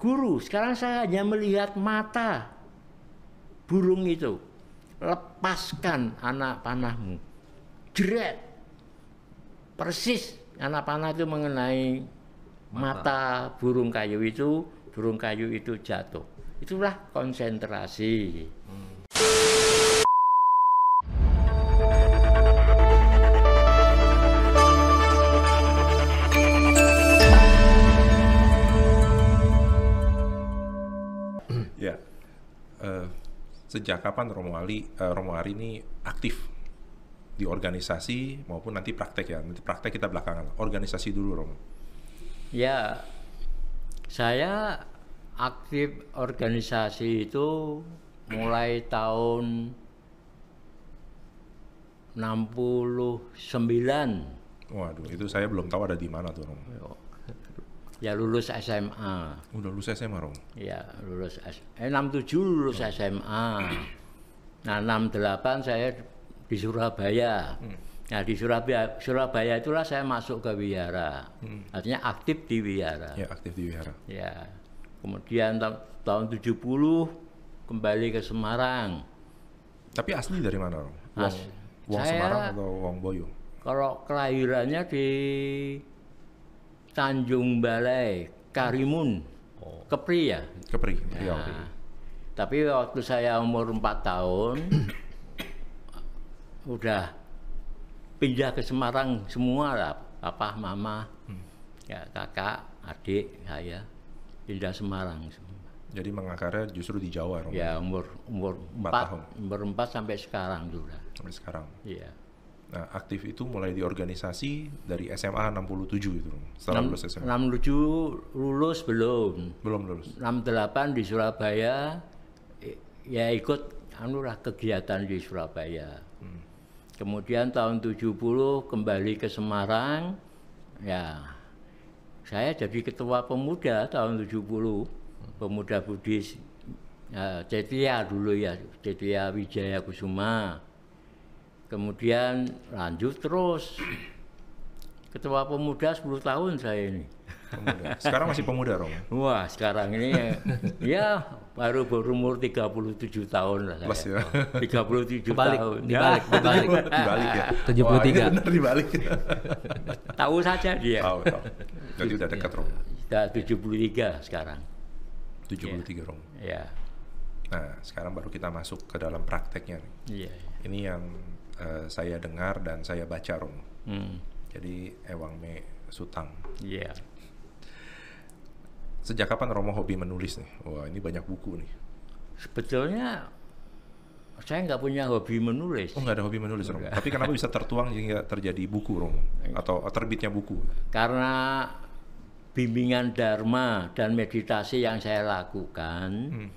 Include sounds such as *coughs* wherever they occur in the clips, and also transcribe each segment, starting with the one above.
guru. Sekarang saya hanya melihat mata burung itu. Lepaskan anak panahmu. Jeret. Persis anak panah itu mengenai mata. mata burung kayu itu, burung kayu itu jatuh. Itulah konsentrasi. Hmm. sejak kapan Romo Ali uh, Romo Ari ini aktif di organisasi maupun nanti praktek ya nanti praktek kita belakangan organisasi dulu Romo ya saya aktif organisasi itu mulai tahun 69 Waduh, itu saya belum tahu ada di mana tuh Romo. Ya lulus SMA. Udah lulus SMA, Rom? Ya, lulus SMA. Eh, 67 lulus oh. SMA. Nah, 68 saya di Surabaya. Hmm. Nah, di Surabaya, Surabaya itulah saya masuk ke Wihara. Hmm. Artinya aktif di Wihara. Ya, aktif di Wihara. Ya. Kemudian ta tahun 70 kembali ke Semarang. Tapi asli dari mana, Rom? Wong, As wong saya, Semarang atau Wong Boyo? Kalau kelahirannya di Tanjung Balai, Karimun, oh. Kepri ya. Kepri. Ya, okay. tapi waktu saya umur 4 tahun *coughs* udah pindah ke Semarang semua lah, papa, mama, hmm. ya kakak, adik saya pindah Semarang semua. Jadi mengakarnya justru di Jawa, Romo. Ya umur umur 4, 4 tahun. Umur 4 sampai sekarang sudah. Sampai sekarang. Iya. Nah, aktif itu mulai di organisasi dari SMA 67 itu. Setelah lulus SMA. 67 lulus belum. Belum lulus. 68 di Surabaya ya ikut anulah kegiatan di Surabaya. Hmm. Kemudian tahun 70 kembali ke Semarang. Ya. Saya jadi ketua pemuda tahun 70. Hmm. Pemuda Budis ya, Cetia dulu ya, Cetia Wijaya Kusuma kemudian lanjut terus ketua pemuda 10 tahun saya ini pemuda. sekarang masih pemuda Romo wah sekarang ini ya, ya baru berumur 37 tahun lah saya. ya. 37 Kebalik, tahun dibalik ya. dibalik dibalik ya 73 *laughs* wah, benar dibalik *laughs* tahu saja dia tahu tahu jadi udah dekat Romo ya, sudah 73 sekarang 73 ya. Romo ya nah sekarang baru kita masuk ke dalam prakteknya nih. iya. iya. ini yang Eh, saya dengar dan saya baca Rom. Hmm. Jadi Ewang Me Sutang. Iya. Yeah. Sejak kapan Romo hobi menulis nih? Wah ini banyak buku nih. Sebetulnya saya nggak punya hobi menulis. Oh nggak ada hobi menulis Romo. Tapi kenapa bisa tertuang hingga terjadi buku Romo? Iya. Atau terbitnya buku? Karena bimbingan dharma dan meditasi yang saya lakukan, hmm.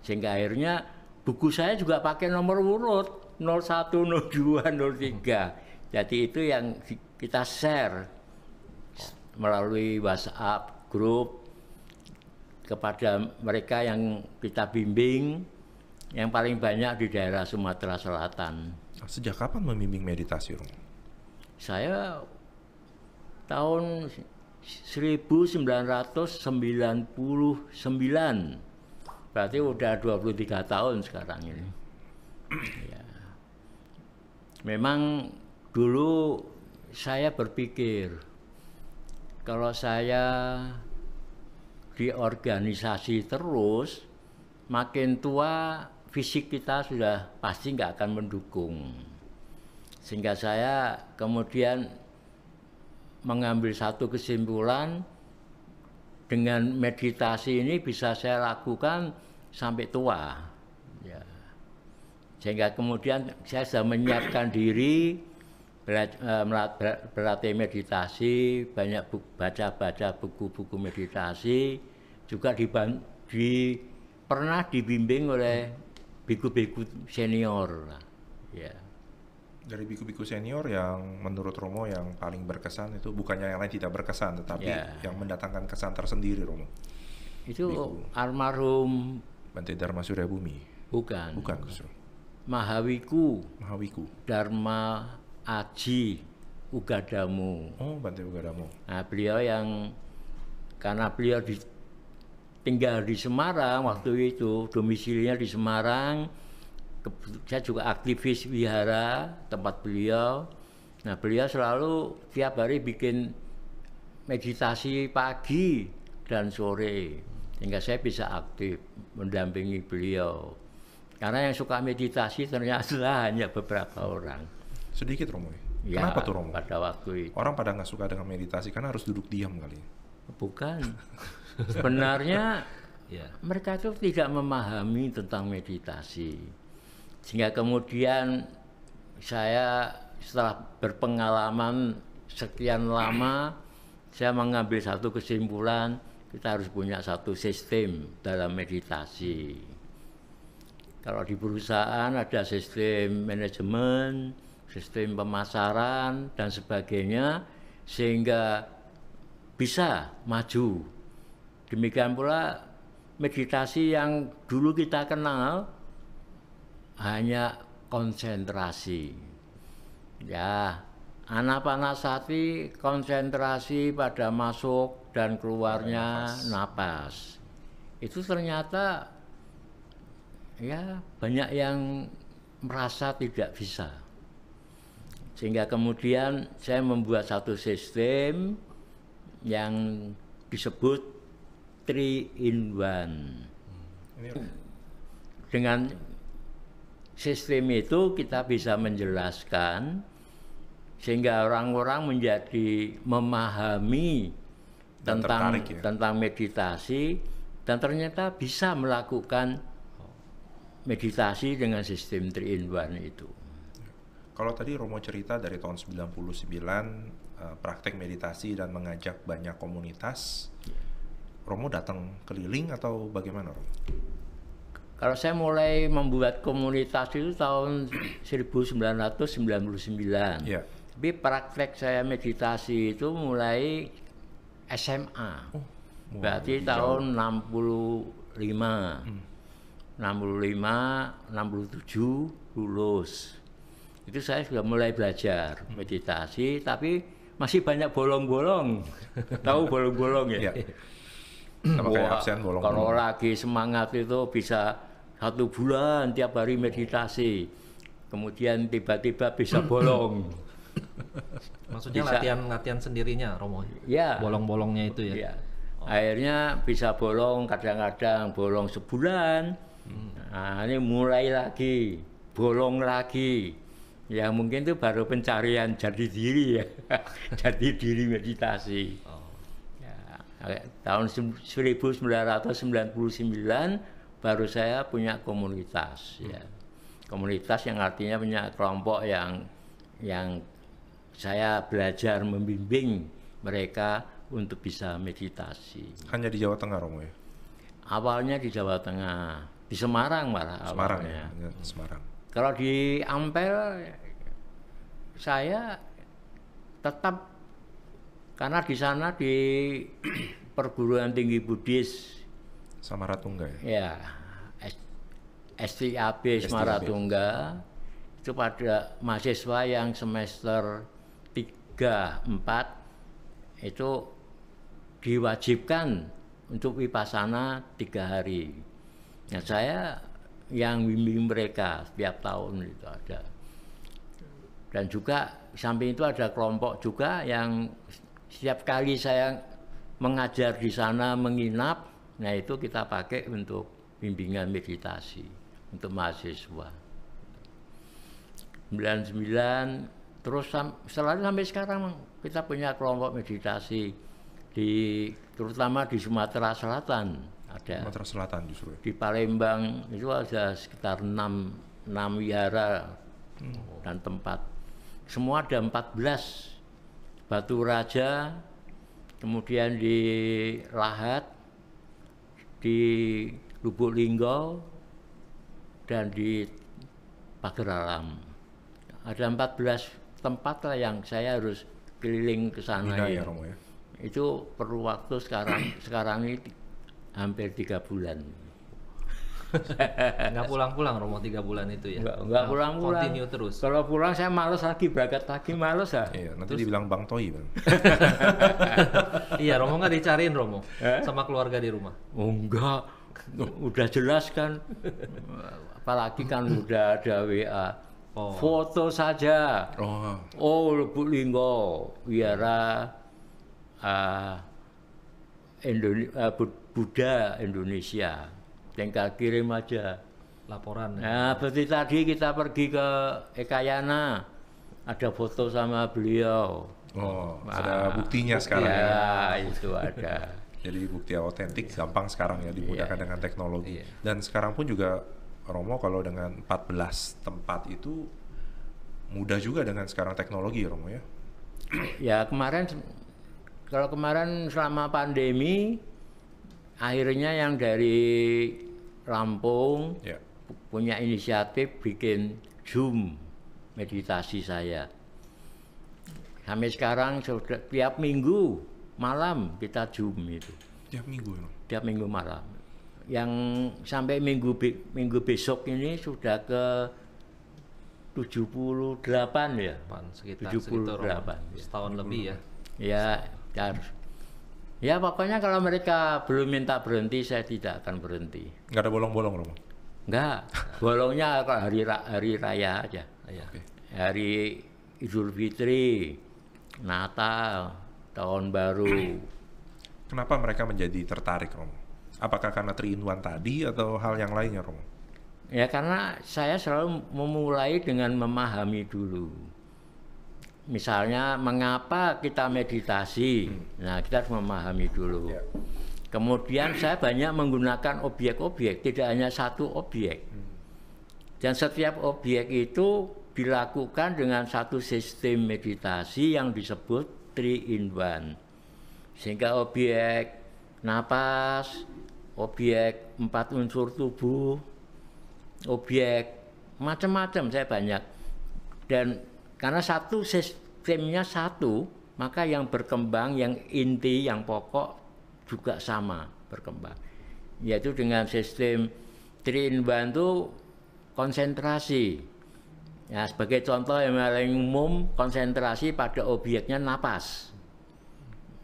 sehingga akhirnya buku saya juga pakai nomor urut. 01, 02, 03. Jadi itu yang kita share melalui WhatsApp grup kepada mereka yang kita bimbing yang paling banyak di daerah Sumatera Selatan. Sejak kapan membimbing meditasi, Rung? Saya tahun 1999. Berarti udah 23 tahun sekarang ini. ya. Memang dulu saya berpikir kalau saya di terus, makin tua fisik kita sudah pasti nggak akan mendukung. Sehingga saya kemudian mengambil satu kesimpulan dengan meditasi ini bisa saya lakukan sampai tua. Ya sehingga kemudian saya sudah menyiapkan diri eh, berlatih meditasi banyak baca-baca buku-buku meditasi juga di pernah dibimbing oleh biku-biku senior ya dari biku-biku senior yang menurut Romo yang paling berkesan itu bukannya yang lain tidak berkesan tetapi ya. yang mendatangkan kesan tersendiri Romo itu biku. almarhum Bante Dharma Surya Bumi bukan bukan justru Mahawiku. Mahawiku. Dharma Aji Ugadamu. Oh, Bante Ugadamu. Nah, beliau yang karena beliau di, tinggal di Semarang waktu itu, domisilinya di Semarang. Ke, saya juga aktivis wihara tempat beliau. Nah, beliau selalu tiap hari bikin meditasi pagi dan sore sehingga saya bisa aktif mendampingi beliau. Karena yang suka meditasi ternyata *laughs* hanya beberapa orang. Sedikit Romo. Ya, Kenapa tuh Romo? Pada waktu itu. Orang pada nggak suka dengan meditasi karena harus duduk diam kali. Bukan. *laughs* Sebenarnya ya. mereka itu tidak memahami tentang meditasi. Sehingga kemudian saya setelah berpengalaman sekian lama saya mengambil satu kesimpulan kita harus punya satu sistem dalam meditasi. Kalau di perusahaan ada sistem manajemen, sistem pemasaran dan sebagainya sehingga bisa maju. Demikian pula meditasi yang dulu kita kenal hanya konsentrasi. Ya, anak panas anapanasati konsentrasi pada masuk dan keluarnya napas. napas. Itu ternyata ya banyak yang merasa tidak bisa. Sehingga kemudian saya membuat satu sistem yang disebut three in one. Dengan sistem itu kita bisa menjelaskan sehingga orang-orang menjadi memahami tentang ya? tentang meditasi dan ternyata bisa melakukan meditasi dengan sistem 3 in 1 itu. Kalau tadi Romo cerita dari tahun 99 eh, praktek meditasi dan mengajak banyak komunitas. Iya. Romo datang keliling atau bagaimana, Romo? Kalau saya mulai membuat komunitas itu tahun 1999. Yeah. Iya. Tapi praktek saya meditasi itu mulai SMA. Oh, Berarti jauh. tahun 65. Hmm 65, 67 lulus. Itu saya sudah mulai belajar meditasi, tapi masih banyak bolong-bolong. *laughs* Tahu bolong-bolong ya? Iya. Wah, bolong kalau lagi semangat itu bisa satu bulan tiap hari meditasi, kemudian tiba-tiba bisa *clears throat* bolong. Maksudnya latihan-latihan sendirinya, Romo? Ya. Bolong-bolongnya itu ya? ya. Oh. Akhirnya bisa bolong kadang-kadang bolong sebulan, Nah, ini mulai lagi, bolong lagi. Ya mungkin itu baru pencarian jadi diri ya, *laughs* jadi diri meditasi. Oh. Ya, tahun 1999 baru saya punya komunitas ya. hmm. ya. Komunitas yang artinya punya kelompok yang yang saya belajar membimbing mereka untuk bisa meditasi. Hanya di Jawa Tengah Romo ya? Awalnya di Jawa Tengah di Semarang malah Semarang awalnya. ya Semarang kalau di Ampel saya tetap karena di sana di perguruan tinggi Buddhis Samaratungga ya, ya STAB Samaratungga itu pada mahasiswa yang semester tiga empat itu diwajibkan untuk wipasana tiga hari Ya saya yang bimbing mereka setiap tahun itu ada. Dan juga samping itu ada kelompok juga yang setiap kali saya mengajar di sana menginap, nah itu kita pakai untuk bimbingan meditasi untuk mahasiswa. 99 terus sam selalu sampai sekarang kita punya kelompok meditasi di terutama di Sumatera Selatan ada Sumatera Selatan justru ya? di Palembang itu ada sekitar enam 6 wihara hmm. dan tempat semua ada empat belas Batu Raja kemudian di Lahat di Lubuk Linggau dan di Alam ada empat belas tempat lah yang saya harus keliling ke sana ya, ya itu perlu waktu sekarang sekarang ini hampir tiga bulan. Enggak pulang-pulang romo tiga bulan itu ya? Enggak, nah, pulang-pulang. Continue terus. Kalau pulang saya males lagi berangkat lagi males ya. Iya, nanti terus. dibilang Bang Toy bang. *laughs* iya Romo enggak dicariin Romo eh? sama keluarga di rumah. Oh, enggak, udah jelas kan. Apalagi kan udah ada WA. Oh. Foto saja. Oh. Oh, Lubuk Linggo, Wiara, uh, Indonesia, uh, Buddha Indonesia. Tinggal kirim aja laporan. Ya? Nah, ya. seperti tadi kita pergi ke Ekayana, ada foto sama beliau. Oh, nah, ada buktinya sekarang ya. ya. itu ada. *laughs* Jadi bukti otentik iya. gampang sekarang ya dimudahkan yeah. dengan teknologi. Yeah. Dan sekarang pun juga Romo kalau dengan 14 tempat itu mudah juga dengan sekarang teknologi Romo ya. Ya kemarin kalau kemarin selama pandemi akhirnya yang dari Lampung yeah. punya inisiatif bikin Zoom meditasi saya. Sampai sekarang sudah tiap minggu malam kita Zoom itu. Tiap minggu. Ya? Tiap minggu malam. Yang sampai minggu minggu besok ini sudah ke 78 ya, Pan, sekitar 78. Sekitar, setahun lebih ya. Ya, harus Ya pokoknya kalau mereka belum minta berhenti, saya tidak akan berhenti. Enggak ada bolong-bolong, Romo? Enggak. Bolongnya hari, ra hari raya aja. Ya. Okay. Hari Idul Fitri, Natal, Tahun Baru. Kenapa mereka menjadi tertarik, Romo? Apakah karena triinwan tadi atau hal yang lainnya, Romo? Ya karena saya selalu memulai dengan memahami dulu misalnya mengapa kita meditasi. Hmm. Nah, kita harus memahami dulu. Ya. Kemudian saya banyak menggunakan objek-objek, tidak hanya satu objek. Hmm. Dan setiap objek itu dilakukan dengan satu sistem meditasi yang disebut three in one. Sehingga objek napas, objek empat unsur tubuh, objek macam-macam saya banyak. Dan karena satu sistemnya satu, maka yang berkembang, yang inti, yang pokok juga sama berkembang. Yaitu dengan sistem trin bantu konsentrasi. Ya, sebagai contoh yang paling umum, konsentrasi pada obyeknya napas.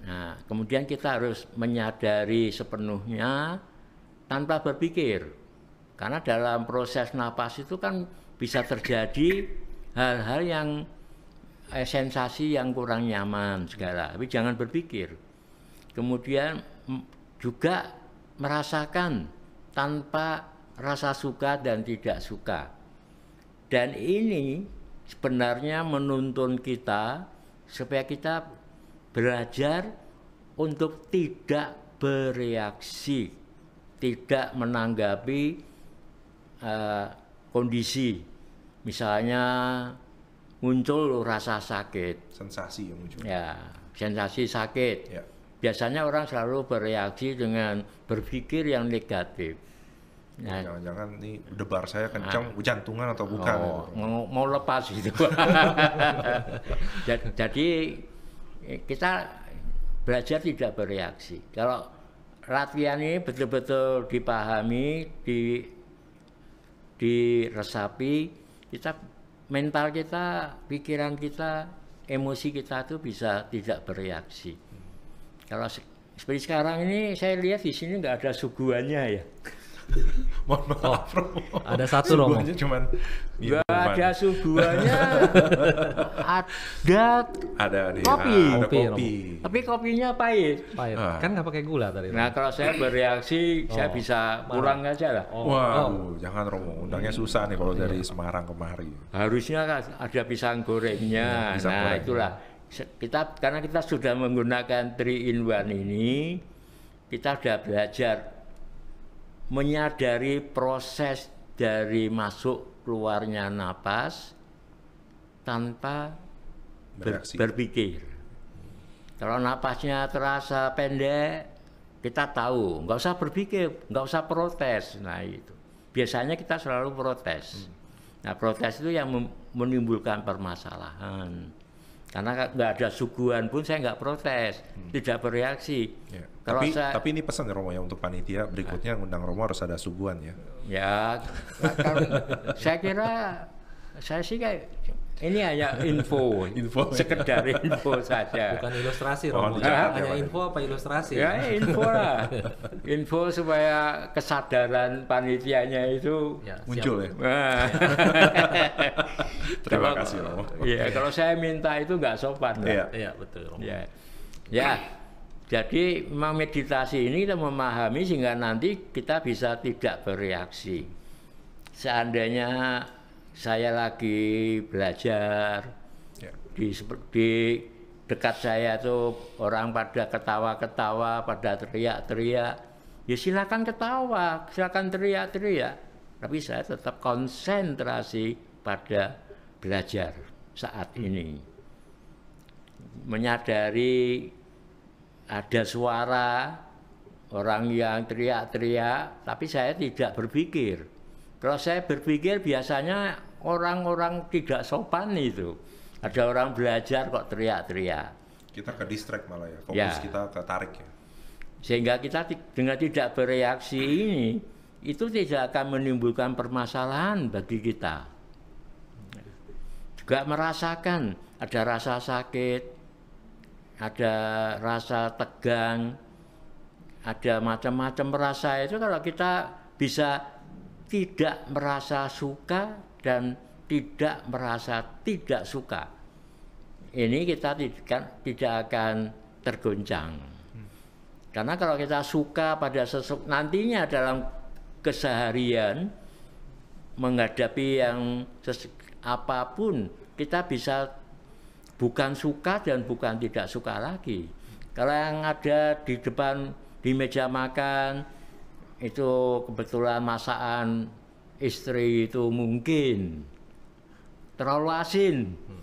Nah, kemudian kita harus menyadari sepenuhnya tanpa berpikir. Karena dalam proses napas itu kan bisa terjadi hal-hal yang eh, sensasi yang kurang nyaman segala tapi jangan berpikir kemudian juga merasakan tanpa rasa suka dan tidak suka dan ini sebenarnya menuntun kita supaya kita belajar untuk tidak bereaksi, tidak menanggapi uh, kondisi misalnya muncul rasa sakit. Sensasi yang muncul. Ya, sensasi sakit. Ya. Biasanya orang selalu bereaksi dengan berpikir yang negatif. Nah, jangan-jangan ini debar saya kencang, nah, jantungan atau bukan? Oh, gitu. mau, mau lepas gitu. *laughs* Jadi eh, kita belajar tidak bereaksi. Kalau latihan ini betul-betul dipahami, di diresapi, kita mental kita, pikiran kita, emosi kita itu bisa tidak bereaksi. Kalau seperti sekarang ini saya lihat di sini nggak ada suguhannya ya. *laughs* oh, Ada satu Romo. cuman Iya, Gak ada suguhannya. *laughs* ada ada nih, kopi. Ah, kopi. kopi. Tapi kopinya pahit. Pahit. Ah. Kan nggak pakai gula tadi. Nah, kalau saya bereaksi, oh. saya bisa kurang aja lah. Oh. Wah, oh. jangan Romo, undangnya susah nih kalau iya. dari Semarang kemari. Harusnya kan ada pisang gorengnya. Nah, pisang nah goreng. itulah kita karena kita sudah menggunakan three in one ini, kita sudah belajar menyadari proses dari masuk keluarnya napas tanpa ber, berpikir. Kalau napasnya terasa pendek, kita tahu, nggak usah berpikir, nggak usah protes. Nah itu, biasanya kita selalu protes. Hmm. Nah protes itu yang menimbulkan permasalahan karena nggak ada suguhan pun saya nggak protes, hmm. tidak bereaksi. Ya. Kalau tapi, saya, tapi ini pesan Romo ya untuk panitia berikutnya ah. undang Romo harus ada suguhan ya. Ya, nah, kalau *laughs* saya kira saya sih kayak ini hanya info, *laughs* info ya. sekedar info saja. Bukan ilustrasi, oh, Romo. Oh, ya, hanya info apa ilustrasi? Ya, ya, info lah. info supaya kesadaran panitianya itu ya, muncul ya. *laughs* Terima kalau, kasih, Romo. Iya, kalau saya minta itu nggak sopan. Iya, ya, betul, Romo. Ya. ya, jadi memang meditasi ini kita memahami sehingga nanti kita bisa tidak bereaksi. Seandainya saya lagi belajar ya. di, di dekat saya tuh orang pada ketawa-ketawa, pada teriak-teriak. Ya silakan ketawa, silakan teriak-teriak. Tapi saya tetap konsentrasi pada belajar saat ini. Menyadari ada suara orang yang teriak-teriak, tapi saya tidak berpikir. Kalau saya berpikir biasanya orang-orang tidak sopan itu ada orang belajar kok teriak-teriak. Kita ke distract malah ya, fokus ya. kita tarik ya. Sehingga kita dengan tidak bereaksi ini itu tidak akan menimbulkan permasalahan bagi kita. Juga merasakan ada rasa sakit, ada rasa tegang, ada macam-macam rasa itu kalau kita bisa tidak merasa suka dan tidak merasa tidak suka. Ini kita kan tidak, akan tergoncang. Karena kalau kita suka pada sesuatu nantinya dalam keseharian menghadapi yang apapun kita bisa bukan suka dan bukan tidak suka lagi. Kalau yang ada di depan di meja makan itu kebetulan masakan istri itu mungkin terlalu asin hmm.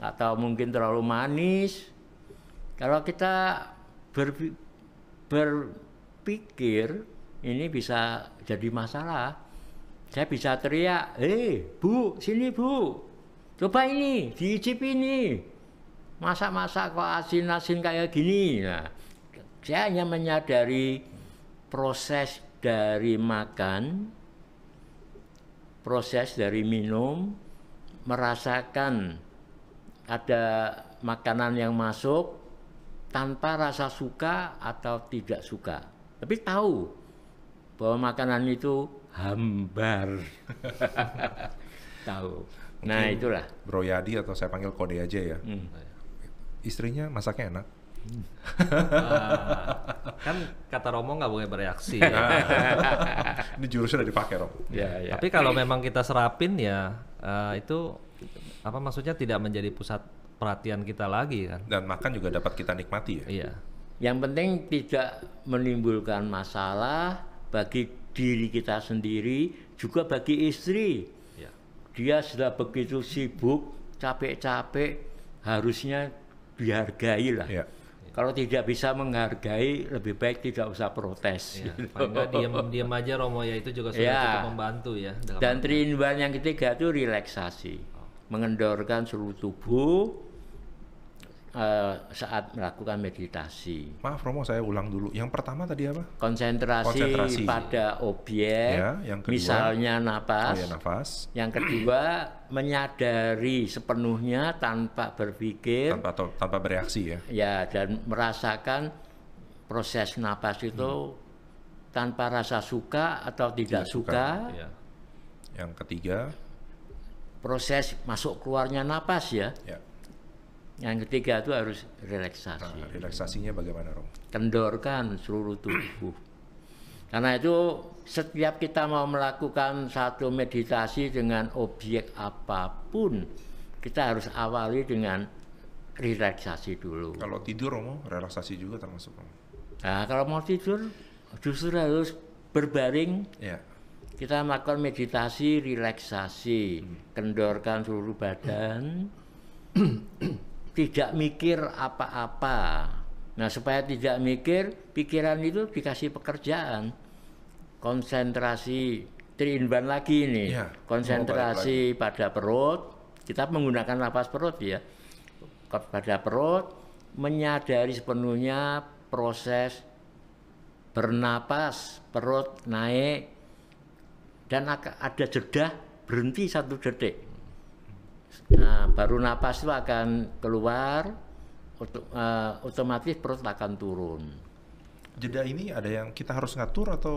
atau mungkin terlalu manis. Kalau kita ber, berpikir ini bisa jadi masalah. Saya bisa teriak, "Hei, eh, Bu, sini, Bu. Coba ini, diicip ini. masak-masak kok asin-asin kayak gini." Nah, saya hanya menyadari proses dari makan, proses dari minum, merasakan ada makanan yang masuk tanpa rasa suka atau tidak suka. Tapi tahu bahwa makanan itu hambar. *laughs* tahu. nah, itulah. Bro Yadi atau saya panggil Kode aja ya. Hmm. Istrinya masaknya enak Uh, *laughs* kan kata Romo nggak boleh bereaksi. ya. *laughs* Ini jurusnya udah dipakai Romo. Ya, ya. Tapi kalau memang kita serapin ya uh, itu apa maksudnya tidak menjadi pusat perhatian kita lagi kan. Dan makan juga dapat kita nikmati ya. Iya. Yang penting tidak menimbulkan masalah bagi diri kita sendiri juga bagi istri. Ya. Dia sudah begitu sibuk, capek-capek, harusnya dihargai lah. Ya kalau tidak bisa menghargai lebih baik tidak usah protes. Ya, gitu. diam diam aja Romo ya itu juga sudah ya. cukup membantu ya. Dan terima yang ketiga itu relaksasi, oh. mengendorkan seluruh tubuh, Eh, saat melakukan meditasi. Maaf Romo, saya ulang dulu. Yang pertama tadi apa? Konsentrasi, Konsentrasi. pada objek. Ya, yang kedua, misalnya napas. Oh ya, nafas. Yang kedua menyadari sepenuhnya tanpa berpikir. Tanpa atau tanpa bereaksi ya. Ya dan merasakan proses nafas itu hmm. tanpa rasa suka atau tidak, tidak suka. suka. Ya. Yang ketiga proses masuk keluarnya nafas ya. ya yang ketiga itu harus relaksasi. Nah, relaksasinya bagaimana, Rom? Kendorkan seluruh tubuh. Karena itu setiap kita mau melakukan satu meditasi dengan objek apapun, kita harus awali dengan relaksasi dulu. Kalau tidur, Romo, relaksasi juga termasuk, Romo? Nah, kalau mau tidur, justru harus berbaring. Ya. Kita melakukan meditasi, relaksasi, hmm. kendorkan seluruh badan tidak mikir apa-apa. Nah, supaya tidak mikir, pikiran itu dikasih pekerjaan. Konsentrasi terinban lagi ini, Ya, Konsentrasi pada perut, kita menggunakan napas perut ya. Pada perut menyadari sepenuhnya proses bernapas, perut naik dan ada jeda berhenti satu detik Nah, baru napas itu akan keluar, uh, otomatis perut akan turun. Jeda ini ada yang kita harus ngatur atau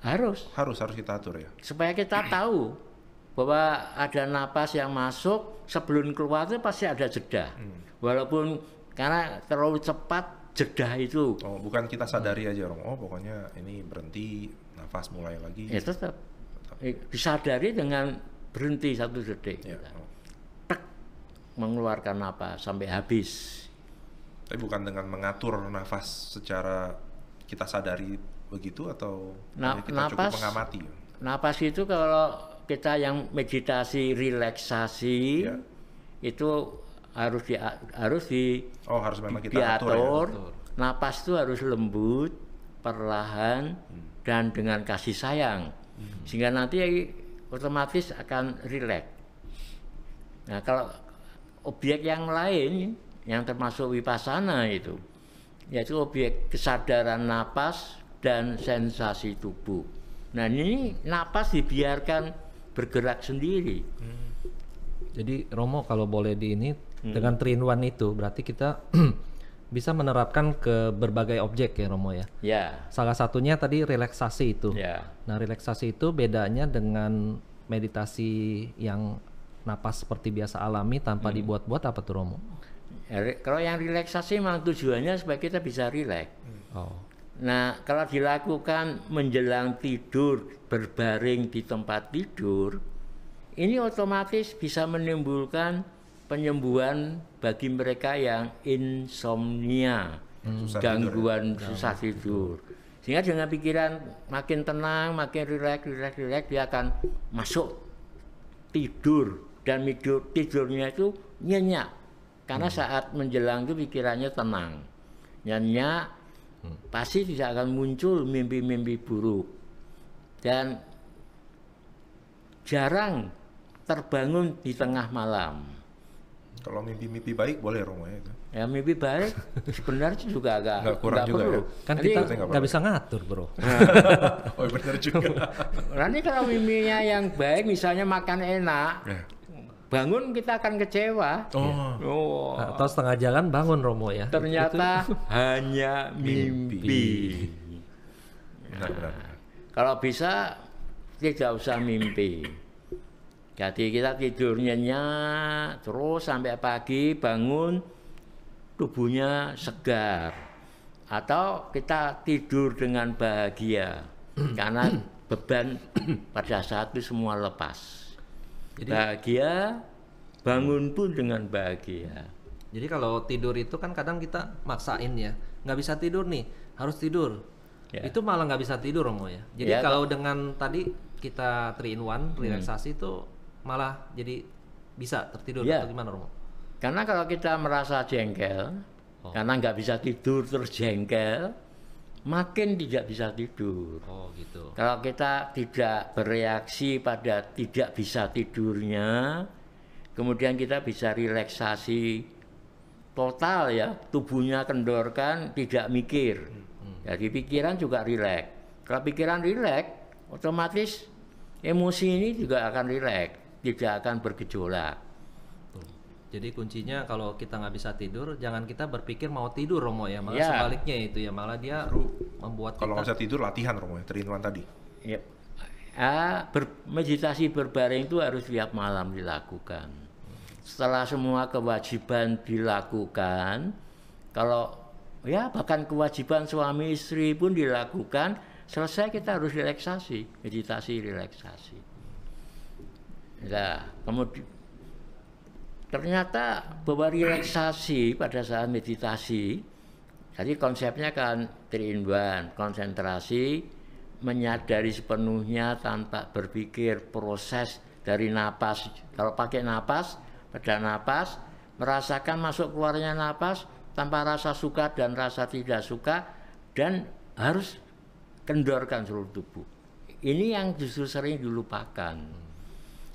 harus harus harus kita atur ya supaya kita tahu bahwa ada napas yang masuk sebelum keluar itu pasti ada jeda hmm. walaupun karena terlalu cepat jeda itu oh bukan kita sadari aja orang oh pokoknya ini berhenti nafas mulai lagi ya tetap, tetap. Eh, disadari dengan berhenti satu detik ya, gitu. oh mengeluarkan apa sampai habis. Tapi bukan dengan mengatur nafas secara kita sadari begitu atau Na kita napas, cukup mengamati. Nafas itu kalau kita yang meditasi relaksasi ya. itu harus di harus di Oh, harus memang kita diatur. Atur, ya. Napas itu harus lembut, perlahan hmm. dan dengan kasih sayang. Hmm. Sehingga nanti otomatis akan rileks. Nah, kalau objek yang lain yang termasuk wipasana itu yaitu objek kesadaran napas dan sensasi tubuh. Nah ini napas dibiarkan bergerak sendiri. Hmm. Jadi Romo kalau boleh di ini hmm. dengan one itu berarti kita *clears throat* bisa menerapkan ke berbagai objek ya Romo ya. Ya. Salah satunya tadi relaksasi itu. Ya. Nah relaksasi itu bedanya dengan meditasi yang napas seperti biasa alami tanpa hmm. dibuat-buat apa tuh Romo? Ya, kalau yang relaksasi memang tujuannya supaya kita bisa rileks. Hmm. Oh. Nah, kalau dilakukan menjelang tidur, berbaring di tempat tidur, ini otomatis bisa menimbulkan penyembuhan bagi mereka yang insomnia, hmm. susah ya? gangguan tidur. Nah, susah gitu. tidur. Sehingga dengan pikiran makin tenang, makin rileks, rileks, rileks, dia akan masuk tidur dan tidur, tidurnya itu nyenyak karena hmm. saat menjelang itu pikirannya tenang nyenyak hmm. pasti tidak akan muncul mimpi-mimpi buruk dan jarang terbangun di tengah malam kalau mimpi-mimpi baik boleh Romo ya itu kan? ya mimpi baik *laughs* sebenarnya juga agak nggak kurang juga perlu. Ya? kan Jadi, kita nggak bisa ngatur bro *laughs* oh benar juga nanti kalau mimpinya yang baik misalnya makan enak ya bangun kita akan kecewa. Oh. oh. Atau setengah jalan bangun Romo ya. Ternyata *laughs* hanya mimpi. Nah, kalau bisa tidak usah mimpi. Jadi kita tidur nyenyak terus sampai pagi bangun tubuhnya segar. Atau kita tidur dengan bahagia *clears throat* karena beban *clears throat* pada saat itu semua lepas. Jadi, bahagia bangun pun dengan bahagia. Jadi kalau tidur itu kan kadang kita maksain ya, nggak bisa tidur nih, harus tidur. Yeah. Itu malah nggak bisa tidur Romo ya. Jadi yeah, kalau dengan tadi kita three in one hmm. relaksasi itu malah jadi bisa tertidur yeah. atau gimana Romo? Karena kalau kita merasa jengkel, oh. karena nggak bisa tidur terus jengkel, makin tidak bisa tidur. Oh gitu. Kalau kita tidak bereaksi pada tidak bisa tidurnya, kemudian kita bisa relaksasi total ya, tubuhnya kendorkan, tidak mikir. Hmm, hmm. Jadi pikiran juga rileks. Kalau pikiran rileks, otomatis emosi ini juga akan rileks, tidak akan bergejolak. Jadi kuncinya kalau kita nggak bisa tidur, jangan kita berpikir mau tidur Romo ya, malah yeah. sebaliknya itu ya, malah dia Ru, membuat kalau nggak bisa tidur latihan Romo ya, terima tadi. Yep. Iya. Ah, ber, meditasi berbaring itu harus tiap malam dilakukan. Setelah semua kewajiban dilakukan, kalau ya bahkan kewajiban suami istri pun dilakukan, selesai kita harus relaksasi, meditasi relaksasi. Nah, kemudian ternyata bahwa relaksasi pada saat meditasi jadi konsepnya kan terimbang, konsentrasi menyadari sepenuhnya tanpa berpikir proses dari napas kalau pakai napas pada napas merasakan masuk keluarnya napas tanpa rasa suka dan rasa tidak suka dan harus kendorkan seluruh tubuh ini yang justru sering dilupakan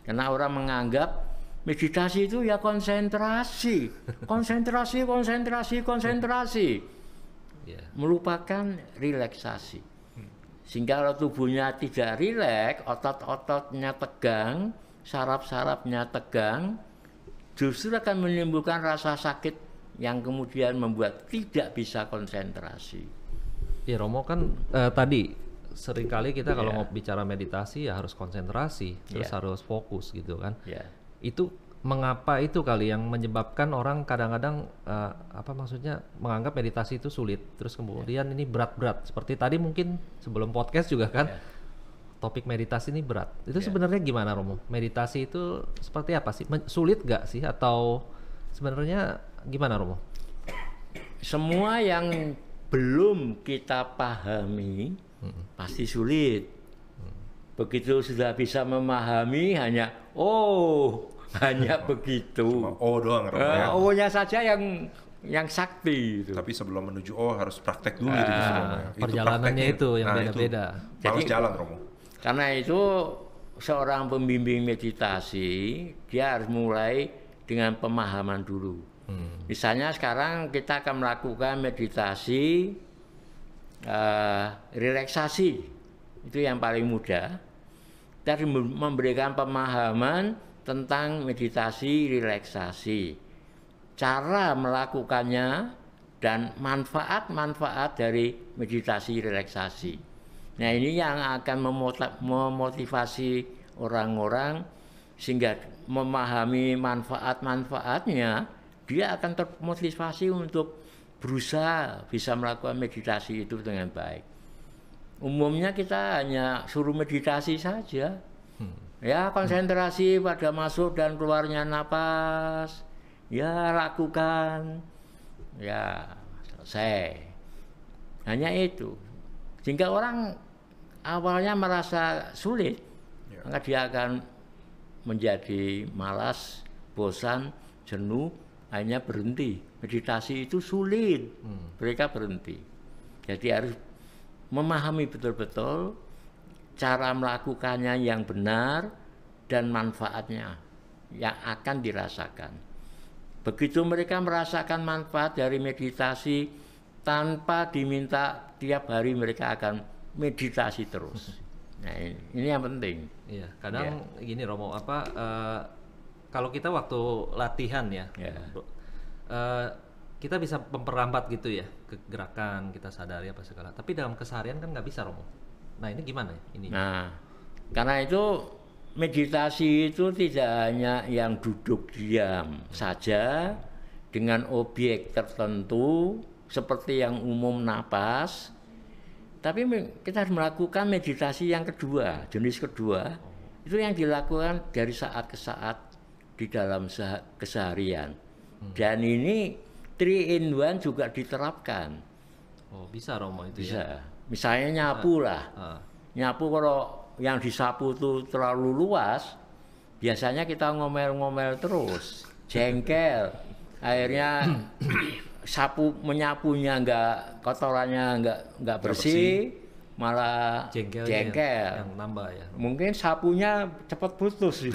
karena orang menganggap Meditasi itu ya konsentrasi, konsentrasi, konsentrasi, konsentrasi. Ya. Melupakan relaksasi. Sehingga kalau tubuhnya tidak rileks, otot-ototnya tegang, sarap-sarapnya tegang, justru akan menimbulkan rasa sakit yang kemudian membuat tidak bisa konsentrasi. Ya Romo kan uh, tadi seringkali kita yeah. kalau ya. mau bicara meditasi ya harus konsentrasi, terus yeah. harus fokus gitu kan. Yeah itu mengapa itu kali yang menyebabkan orang kadang-kadang uh, apa maksudnya menganggap meditasi itu sulit terus kemudian yeah. ini berat-berat seperti tadi mungkin sebelum podcast juga kan yeah. topik meditasi ini berat itu yeah. sebenarnya gimana Romo meditasi itu seperti apa sih Men sulit gak sih atau sebenarnya gimana Romo semua yang belum kita pahami hmm. pasti sulit hmm. begitu sudah bisa memahami hanya oh hanya oh, begitu. Cuma oh doang. Uh, Ohnya ah, saja yang yang sakti itu. Tapi sebelum menuju oh harus praktek dulu uh, gitu Itu Perjalanannya itu, yang nah, beda-beda. Nah, Harus jalan Romo. Karena itu seorang pembimbing meditasi dia harus mulai dengan pemahaman dulu. Hmm. Misalnya sekarang kita akan melakukan meditasi uh, relaksasi itu yang paling mudah. Dari memberikan pemahaman tentang meditasi relaksasi, cara melakukannya dan manfaat-manfaat dari meditasi relaksasi. Nah, ini yang akan memotivasi orang-orang sehingga memahami manfaat-manfaatnya, dia akan termotivasi untuk berusaha bisa melakukan meditasi itu dengan baik. Umumnya kita hanya suruh meditasi saja, Ya, konsentrasi pada masuk dan keluarnya napas. Ya, lakukan. Ya, selesai. Hanya itu. Sehingga orang awalnya merasa sulit, ya. maka dia akan menjadi malas, bosan, jenuh, hanya berhenti. Meditasi itu sulit, hmm. mereka berhenti. Jadi harus memahami betul-betul cara melakukannya yang benar dan manfaatnya yang akan dirasakan. Begitu mereka merasakan manfaat dari meditasi tanpa diminta tiap hari mereka akan meditasi terus. Nah, ini yang penting. Iya, kadang ya. gini Romo apa uh, kalau kita waktu latihan ya, ya. Uh, kita bisa memperlambat gitu ya kegerakan gerakan kita sadari apa segala. Tapi dalam keseharian kan nggak bisa Romo Nah ini gimana ini? Nah karena itu meditasi itu tidak hanya yang duduk diam saja dengan objek tertentu seperti yang umum napas tapi kita harus melakukan meditasi yang kedua jenis kedua itu yang dilakukan dari saat ke saat di dalam keseharian hmm. dan ini three in one juga diterapkan oh bisa Romo itu ya? bisa ya? misalnya ah, nyapu lah uh. nyapu kalau yang disapu tuh terlalu luas biasanya kita ngomel-ngomel terus jengkel akhirnya *coughs* sapu menyapunya nggak kotorannya nggak nggak bersih, bersih malah jengkel jengkel yang, nambah ya mungkin sapunya cepat putus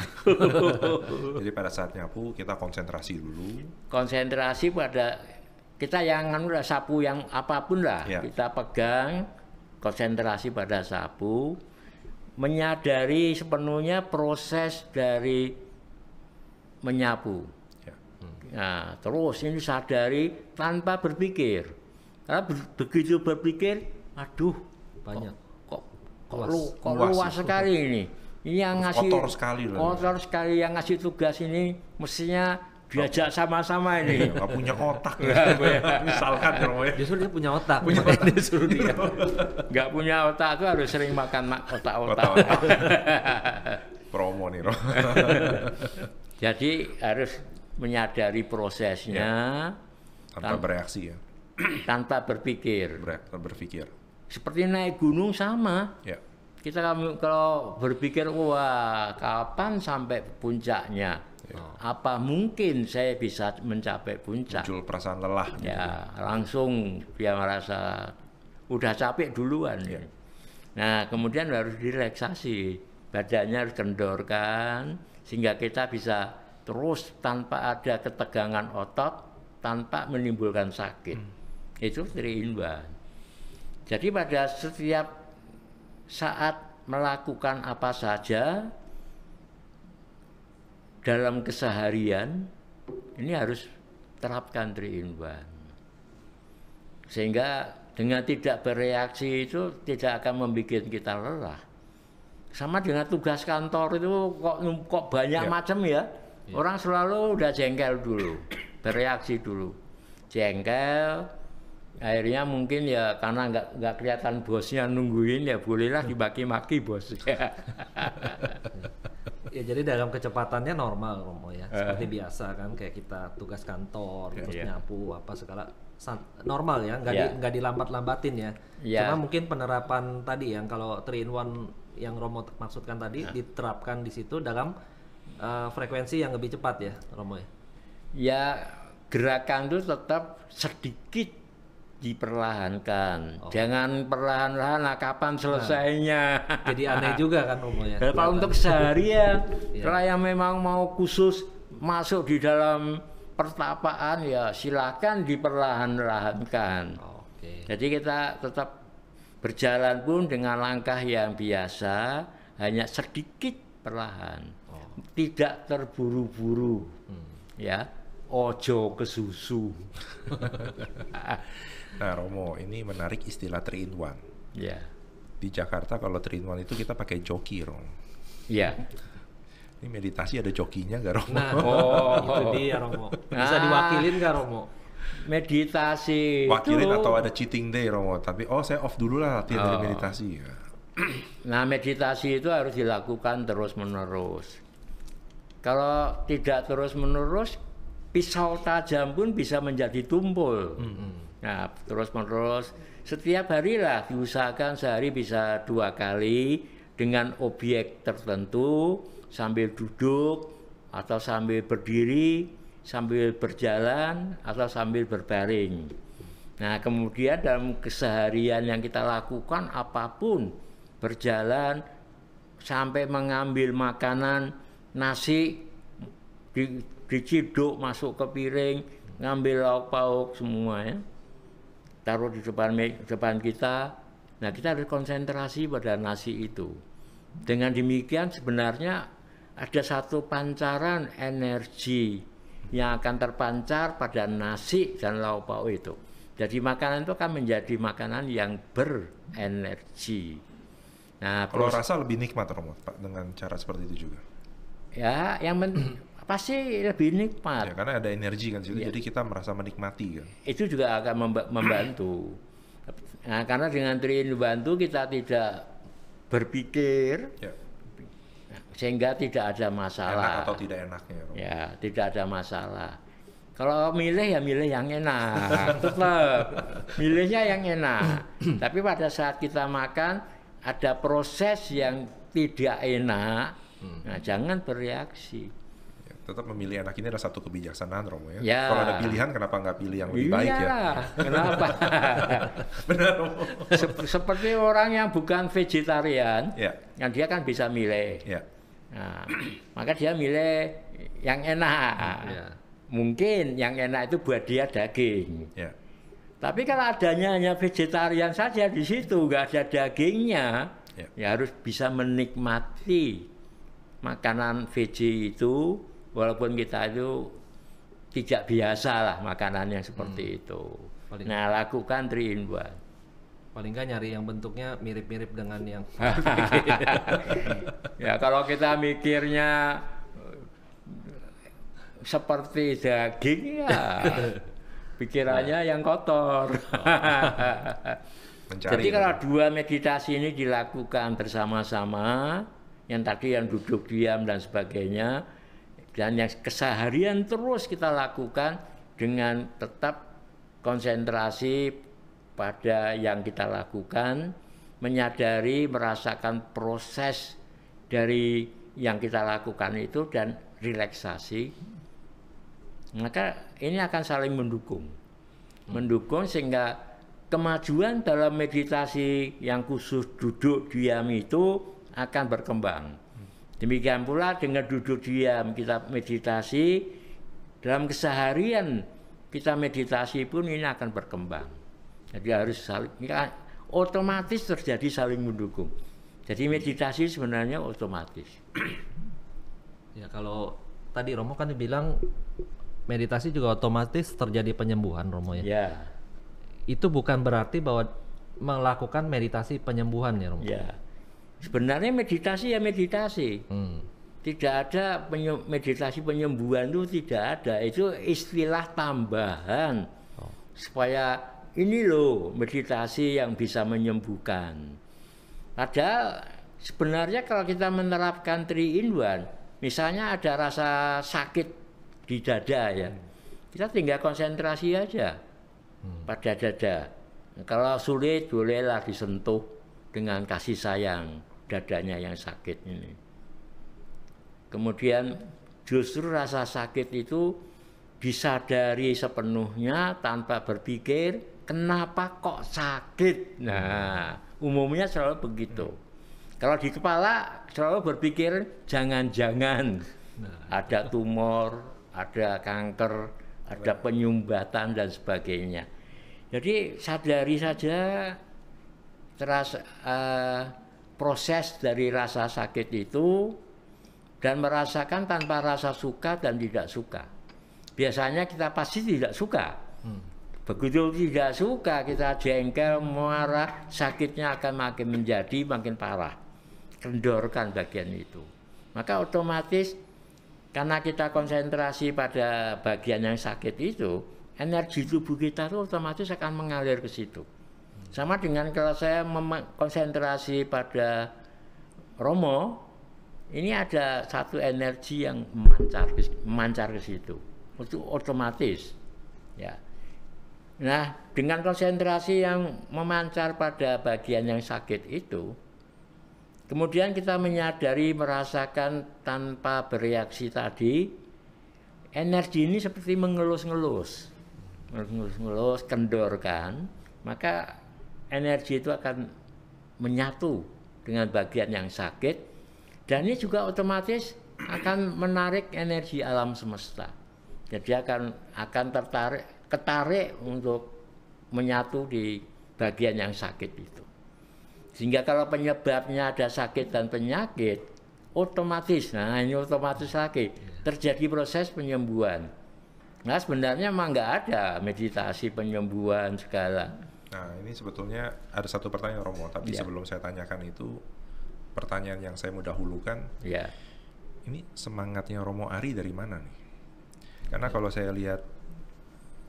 *laughs* jadi pada saat nyapu kita konsentrasi dulu konsentrasi pada kita yang udah anu sapu yang apapun lah ya. kita pegang konsentrasi pada sapu, menyadari sepenuhnya proses dari menyapu. Ya. Hmm. Nah, terus ini sadari tanpa berpikir. Karena ber, begitu berpikir, aduh, banyak. Kok kok, kok, kok luas, luas sekali itu. ini. Ini yang ngasih kotor sekali Kotor sekali yang ngasih tugas ini mestinya diajak sama-sama ini. Iya, gak punya otak. Gak Misalkan Romo ya. Justru dia punya otak. Punya otak. dia. gak punya otak itu harus sering makan mak otak-otak. *laughs* Promo nih Romo. Jadi harus menyadari prosesnya. Ya. Tanpa tanpa bereaksi ya. tanpa berpikir. Ber berpikir. Seperti naik gunung sama. Ya. Kita kalau berpikir, wah kapan sampai puncaknya? Oh. Apa mungkin saya bisa mencapai puncak? Muncul perasaan lelah. Gitu ya, gitu. langsung dia merasa udah capek duluan. Ya. Nah, kemudian harus direlaksasi Badannya harus kendorkan sehingga kita bisa terus tanpa ada ketegangan otot, tanpa menimbulkan sakit. Hmm. Itu three Jadi pada setiap saat melakukan apa saja dalam keseharian ini harus terapkan three in Sehingga dengan tidak bereaksi itu tidak akan membuat kita lelah. Sama dengan tugas kantor itu kok kok banyak ya. macam ya. ya. Orang selalu udah jengkel dulu, bereaksi dulu. Jengkel, akhirnya mungkin ya karena nggak nggak kelihatan bosnya nungguin ya bolehlah dibaki-maki bosnya. *laughs* ya jadi dalam kecepatannya normal Romo ya eh. seperti uh. biasa kan kayak kita tugas kantor iya, terus yeah. nyapu apa segala normal ya nggak yeah. di, nggak dilambat-lambatin ya yeah. cuma mungkin penerapan tadi yang kalau three in one yang Romo maksudkan tadi yeah. diterapkan di situ dalam uh, frekuensi yang lebih cepat ya Romo ya ya gerakan itu tetap sedikit diperlahankan. Oh. Jangan perlahan-lahan lah kapan nah. selesainya. Nah, jadi aneh juga kan umumnya. Kalau untuk seharian, ya. kalau yang memang mau khusus masuk di dalam pertapaan ya silakan diperlahan-lahankan. Oh, okay. Jadi kita tetap berjalan pun dengan langkah yang biasa, hanya sedikit perlahan. Oh. Tidak terburu-buru. Hmm. Ya. Ojo ke susu. *laughs* Nah Romo, ini menarik istilah three in one. Iya. Yeah. Di Jakarta kalau three in one itu kita pakai joki, Romo. Iya. Yeah. Ini meditasi ada jokinya nggak Romo? Nah, *laughs* oh, itu dia Romo. Bisa ah. diwakilin nggak Romo? Meditasi. Wakilin itu... atau ada cheating day Romo, tapi oh saya off dulu lah latihan oh. dari meditasi. Ya. Nah, meditasi itu harus dilakukan terus-menerus. Kalau tidak terus-menerus, pisau tajam pun bisa menjadi tumpul. Mm -hmm Nah, terus-menerus setiap hari lah diusahakan sehari bisa dua kali dengan objek tertentu sambil duduk atau sambil berdiri, sambil berjalan atau sambil berbaring. Nah, kemudian dalam keseharian yang kita lakukan apapun berjalan sampai mengambil makanan nasi di, diciduk masuk ke piring ngambil lauk pauk semua ya taruh di depan depan kita. Nah, kita harus konsentrasi pada nasi itu. Dengan demikian sebenarnya ada satu pancaran energi yang akan terpancar pada nasi dan lauk pauk itu. Jadi makanan itu akan menjadi makanan yang berenergi. Nah, kalau terus, rasa lebih nikmat Romo, Pak, dengan cara seperti itu juga. Ya, yang penting *clears throat* pasti lebih nikmat. Ya, karena ada energi kan, jadi, ya. jadi kita merasa menikmati kan. Itu juga akan membantu. Nah, karena dengan trin bantu kita tidak berpikir, ya. sehingga tidak ada masalah. Enak atau tidak enaknya. Ya, tidak ada masalah. Kalau milih ya milih yang enak, *laughs* tetap milihnya yang enak. Tapi pada saat kita makan ada proses yang tidak enak, hmm. Nah, jangan bereaksi tetap memilih anak ini adalah satu kebijaksanaan Romo ya. ya. Kalau ada pilihan kenapa nggak pilih yang lebih ya. baik ya? Kenapa? *laughs* Benar Romo. Sep seperti orang yang bukan vegetarian, ya. yang dia kan bisa milih. Ya. Nah, *clears throat* maka dia milih yang enak. Ya. Mungkin yang enak itu buat dia daging. Ya. Tapi kalau adanya hanya vegetarian saja di situ, nggak ada dagingnya, ya. ya harus bisa menikmati makanan veg itu walaupun kita itu tidak biasa lah makanannya seperti hmm. itu. Paling nah lakukan triin buat Paling nggak nyari yang bentuknya mirip-mirip dengan yang. *laughs* ya kalau kita mikirnya eh, seperti daging ya *laughs* pikirannya ya. yang kotor. Oh. *laughs* Jadi kalau dua meditasi ini dilakukan bersama-sama, yang tadi yang duduk diam dan sebagainya, dan yang keseharian terus kita lakukan dengan tetap konsentrasi pada yang kita lakukan, menyadari, merasakan proses dari yang kita lakukan itu dan relaksasi, maka ini akan saling mendukung. Mendukung sehingga kemajuan dalam meditasi yang khusus duduk diam itu akan berkembang Demikian pula dengan duduk diam kita meditasi dalam keseharian kita meditasi pun ini akan berkembang. Jadi harus saling ya, otomatis terjadi saling mendukung. Jadi meditasi sebenarnya otomatis. *clears throat* Ya kalau tadi Romo kan bilang meditasi juga otomatis terjadi penyembuhan Romo ya. Ya. Itu bukan berarti bahwa melakukan meditasi penyembuhan ya Romo. Ya Sebenarnya meditasi ya meditasi. Hmm. Tidak ada penye meditasi penyembuhan itu tidak ada. Itu istilah tambahan oh. supaya ini loh meditasi yang bisa menyembuhkan. Ada sebenarnya kalau kita menerapkan tri in one, misalnya ada rasa sakit di dada ya, hmm. kita tinggal konsentrasi aja hmm. pada dada. Kalau sulit bolehlah disentuh dengan kasih sayang dadanya yang sakit ini. Kemudian justru rasa sakit itu bisa dari sepenuhnya tanpa berpikir kenapa kok sakit. Nah, umumnya selalu begitu. Kalau di kepala selalu berpikir jangan-jangan nah. ada tumor, ada kanker, ada penyumbatan dan sebagainya. Jadi sadari saja terasa uh, proses dari rasa sakit itu dan merasakan tanpa rasa suka dan tidak suka. Biasanya kita pasti tidak suka. Hmm. Begitu tidak suka, kita jengkel, marah, sakitnya akan makin menjadi makin parah. Kendorkan bagian itu. Maka otomatis karena kita konsentrasi pada bagian yang sakit itu, energi tubuh kita itu otomatis akan mengalir ke situ. Sama dengan kalau saya konsentrasi pada Romo, ini ada satu energi yang memancar memancar ke situ. Itu otomatis. Ya. Nah, dengan konsentrasi yang memancar pada bagian yang sakit itu, kemudian kita menyadari, merasakan tanpa bereaksi tadi, energi ini seperti mengelus-ngelus, mengelus-ngelus, kendorkan, maka energi itu akan menyatu dengan bagian yang sakit dan ini juga otomatis akan menarik energi alam semesta. Jadi akan akan tertarik ketarik untuk menyatu di bagian yang sakit itu. Sehingga kalau penyebabnya ada sakit dan penyakit, otomatis, nah ini otomatis lagi, terjadi proses penyembuhan. Nah sebenarnya memang nggak ada meditasi penyembuhan segala. Nah, ini sebetulnya ada satu pertanyaan Romo, tapi yeah. sebelum saya tanyakan itu pertanyaan yang saya mau dahulukan. Yeah. Ini semangatnya Romo Ari dari mana nih? Karena yeah. kalau saya lihat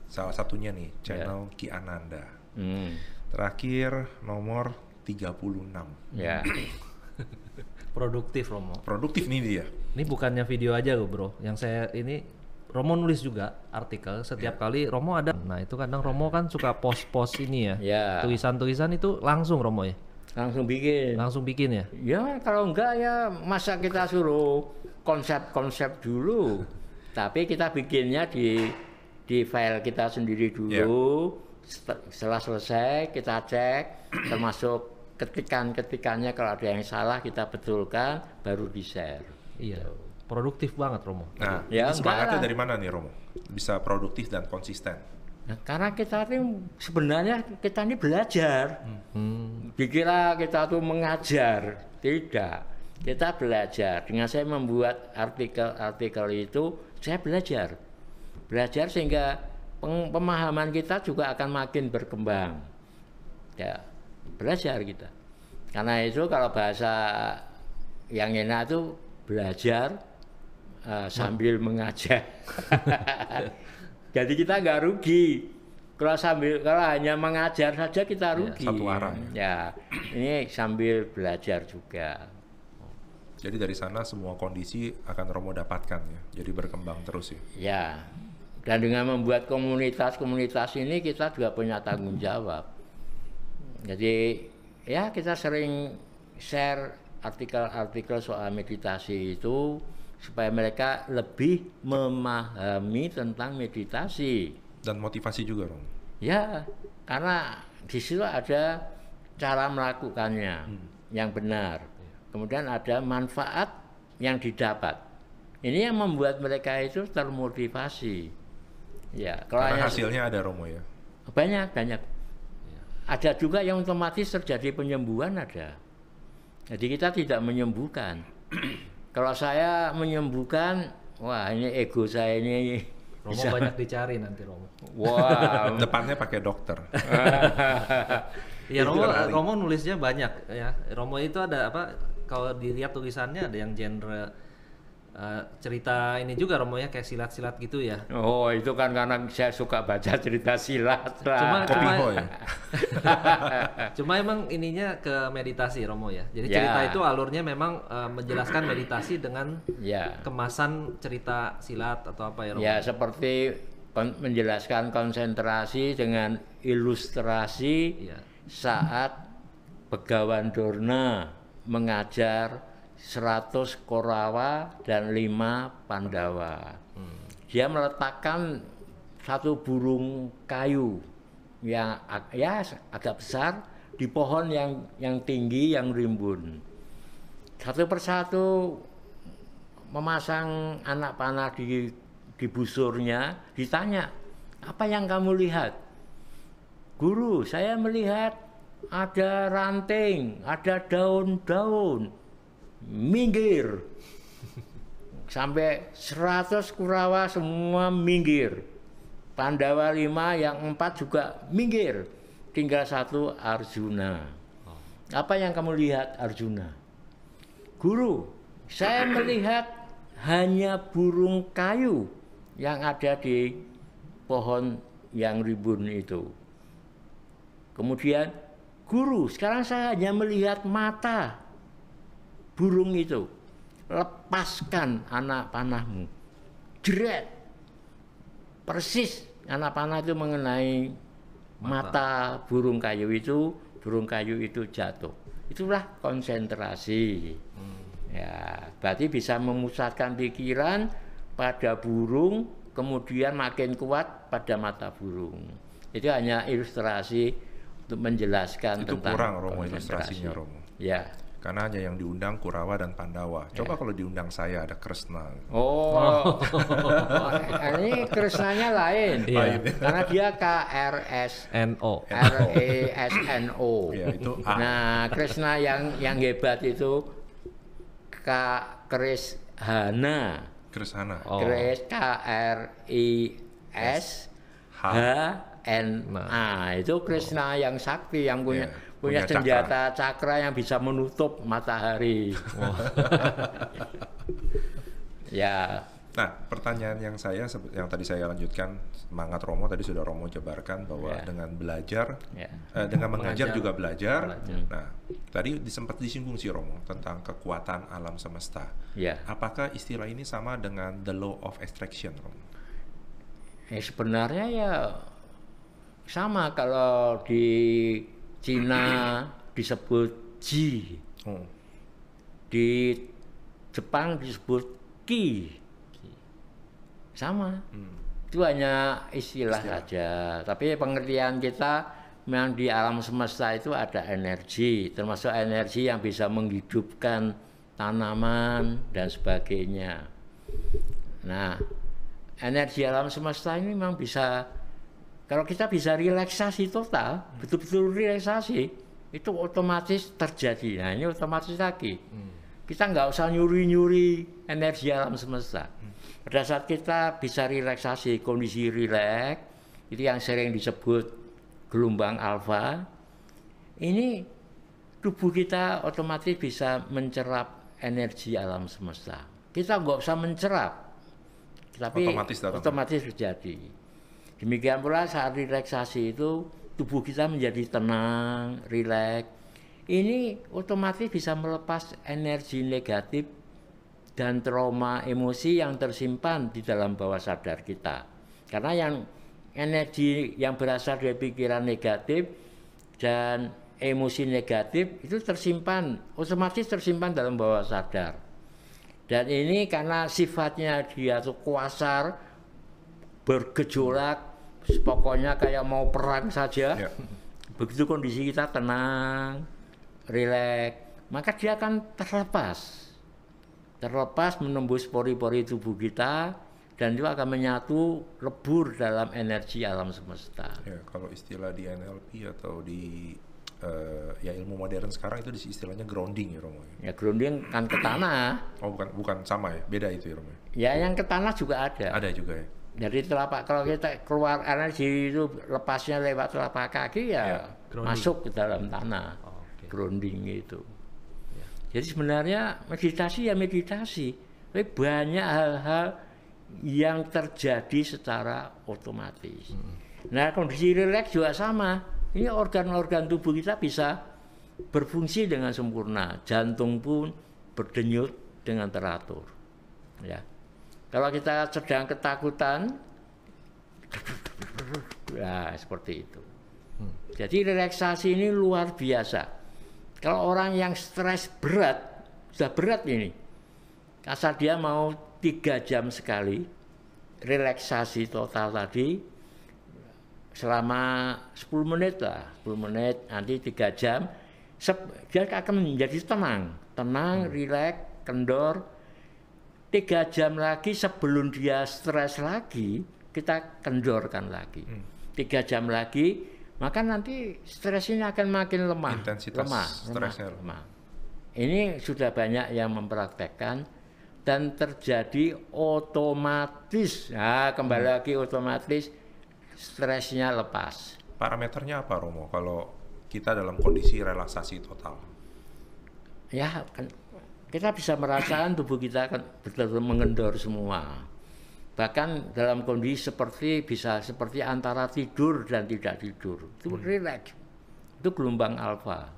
salah satunya nih iya. channel yeah. Ki Ananda. Mm. Terakhir nomor 36. Ya. Yeah. Produktif Romo. Produktif nih dia. Ini bukannya video aja loh, Bro. Yang saya ini Romo nulis juga artikel setiap ya. kali Romo ada. Nah itu kadang Romo kan suka post-post ini ya. Yeah. Tulisan-tulisan itu langsung Romo ya. Langsung bikin. Langsung bikin ya. Ya kalau enggak ya masa kita suruh konsep-konsep dulu. Tapi kita bikinnya di di file kita sendiri ya. dulu. Yeah. Setelah selesai kita cek termasuk ketikan-ketikannya kalau ada yang salah kita betulkan baru di share. Iya. So. Gitu produktif banget Romo. Nah, ya, semangatnya dari mana nih Romo? Bisa produktif dan konsisten. Nah, karena kita ini sebenarnya kita ini belajar. Hmm. Dikira kita tuh mengajar, tidak. Kita belajar. Dengan saya membuat artikel-artikel itu, saya belajar. Belajar sehingga pemahaman kita juga akan makin berkembang. Ya, belajar kita. Karena itu kalau bahasa yang enak itu belajar, uh, sambil nah. mengajar. *laughs* Jadi kita nggak rugi. Kalau sambil kalau hanya mengajar saja kita iya, rugi. Ya, satu arah. Ya. ya, ini sambil belajar juga. Jadi dari sana semua kondisi akan Romo dapatkan ya. Jadi berkembang terus ya. Ya. Dan dengan membuat komunitas-komunitas ini kita juga punya tanggung jawab. Jadi ya kita sering share artikel-artikel soal meditasi itu supaya mereka lebih memahami tentang meditasi dan motivasi juga, Romo Ya, karena di situ ada cara melakukannya hmm. yang benar. Kemudian ada manfaat yang didapat. Ini yang membuat mereka itu termotivasi. Ya, kalau karena hasilnya ada Romo ya. Banyak, banyak. Ya. Ada juga yang otomatis terjadi penyembuhan ada. Jadi kita tidak menyembuhkan. *clears throat* Kalau saya menyembuhkan, wah ini ego saya ini Romo bisa. banyak dicari nanti Romo. Wah, wow. *laughs* depannya pakai dokter. Iya Romo, Romo nulisnya banyak ya. Romo itu ada apa? Kalau dilihat tulisannya ada yang genre Uh, cerita ini juga romonya kayak silat-silat gitu ya. Oh, itu kan karena saya suka baca cerita silat. Cuma cuma, *laughs* cuma emang ininya ke meditasi Romo ya. Jadi ya. cerita itu alurnya memang uh, menjelaskan meditasi dengan ya. kemasan cerita silat atau apa ya Romo. Ya, seperti kon menjelaskan konsentrasi dengan ilustrasi ya. saat Begawan Dorna mengajar 100 Korawa dan 5 Pandawa. Hmm. Dia meletakkan satu burung kayu yang ya agak besar di pohon yang yang tinggi yang rimbun. Satu persatu memasang anak panah di di busurnya, ditanya, "Apa yang kamu lihat?" "Guru, saya melihat ada ranting, ada daun-daun." minggir. Sampai 100 Kurawa semua minggir. Pandawa lima yang empat juga minggir. Tinggal satu Arjuna. Apa yang kamu lihat Arjuna? Guru, saya melihat hanya burung kayu yang ada di pohon yang ribun itu. Kemudian guru, sekarang saya hanya melihat mata burung itu lepaskan anak panahmu jeret persis anak panah itu mengenai mata. mata burung kayu itu burung kayu itu jatuh itulah konsentrasi hmm. ya berarti bisa memusatkan pikiran pada burung kemudian makin kuat pada mata burung itu hanya ilustrasi untuk menjelaskan itu tentang kurang Romo konsentrasi. ilustrasinya Romo ya karena hanya yang diundang Kurawa dan Pandawa. Coba yeah. kalau diundang saya ada Kresna. Oh, oh. *laughs* ini Kresnanya lain, yeah. karena dia K R S N O R E S N O. Iya, nah, Kresna yang yang hebat itu K Kris Hana. Hana. Oh. Kris K R I S H N A. Itu Krishna oh. yang sakti yang punya yeah punya, senjata cakra. yang bisa menutup matahari. Oh. *laughs* ya. Nah, pertanyaan yang saya yang tadi saya lanjutkan semangat Romo tadi sudah Romo jabarkan bahwa yeah. dengan belajar yeah. eh, dengan mengajar, mengajar juga belajar. belajar. Nah, tadi sempat disinggung si Romo tentang kekuatan alam semesta. Yeah. Apakah istilah ini sama dengan the law of extraction, Romo? Eh, sebenarnya ya sama kalau di Cina disebut ji. Hmm. Di Jepang disebut ki. Sama. Hmm. Itu hanya istilah, istilah saja. Tapi pengertian kita memang di alam semesta itu ada energi, termasuk energi yang bisa menghidupkan tanaman dan sebagainya. Nah, energi alam semesta ini memang bisa kalau kita bisa relaksasi total, hmm. betul-betul relaksasi, itu otomatis terjadi. Nah ini otomatis lagi. Hmm. Kita nggak usah nyuri-nyuri energi alam semesta. Hmm. Pada saat kita bisa relaksasi, kondisi rileks, itu yang sering disebut gelombang alfa, ini tubuh kita otomatis bisa mencerap energi alam semesta. Kita nggak usah mencerap, tapi otomatis, otomatis terjadi. Demikian pula saat relaksasi itu tubuh kita menjadi tenang, rileks. Ini otomatis bisa melepas energi negatif dan trauma emosi yang tersimpan di dalam bawah sadar kita. Karena yang energi yang berasal dari pikiran negatif dan emosi negatif itu tersimpan, otomatis tersimpan dalam bawah sadar. Dan ini karena sifatnya dia itu kuasar, bergejolak, pokoknya kayak mau perang saja. Ya. Begitu kondisi kita tenang, rileks, maka dia akan terlepas. Terlepas menembus pori-pori tubuh kita dan itu akan menyatu lebur dalam energi alam semesta. Ya, kalau istilah di NLP atau di uh, ya ilmu modern sekarang itu istilahnya grounding ya Romo. Ya grounding kan ke tanah. Oh bukan bukan sama ya, beda itu ya Romo. Ya yang ke tanah juga ada. Ada juga ya. Jadi telapak kalau kita keluar energi itu lepasnya lewat telapak kaki ya, ya masuk ke dalam tanah, oh, okay. grounding itu. Ya. Jadi sebenarnya meditasi ya meditasi, tapi banyak hal-hal yang terjadi secara otomatis. Hmm. Nah kondisi relax juga sama. Ini organ-organ tubuh kita bisa berfungsi dengan sempurna, jantung pun berdenyut dengan teratur. Ya kalau kita sedang ketakutan, ya seperti itu. Hmm. Jadi relaksasi ini luar biasa. Kalau orang yang stres berat, sudah berat ini, asal dia mau tiga jam sekali, relaksasi total tadi selama 10 menit lah, 10 menit nanti tiga jam, dia akan menjadi tenang, tenang, hmm. rileks, kendor, tiga jam lagi sebelum dia stres lagi kita kendorkan lagi hmm. tiga jam lagi maka nanti stres ini akan makin lemah intensitas lemah, stresnya lemah, lemah ini sudah banyak yang mempraktekkan dan terjadi otomatis nah, kembali hmm. lagi otomatis stresnya lepas parameternya apa Romo kalau kita dalam kondisi relaksasi total ya kan kita bisa merasakan tubuh kita akan betul-betul mengendor semua. Bahkan dalam kondisi seperti bisa seperti antara tidur dan tidak tidur. Itu hmm. rileks. Itu gelombang alfa.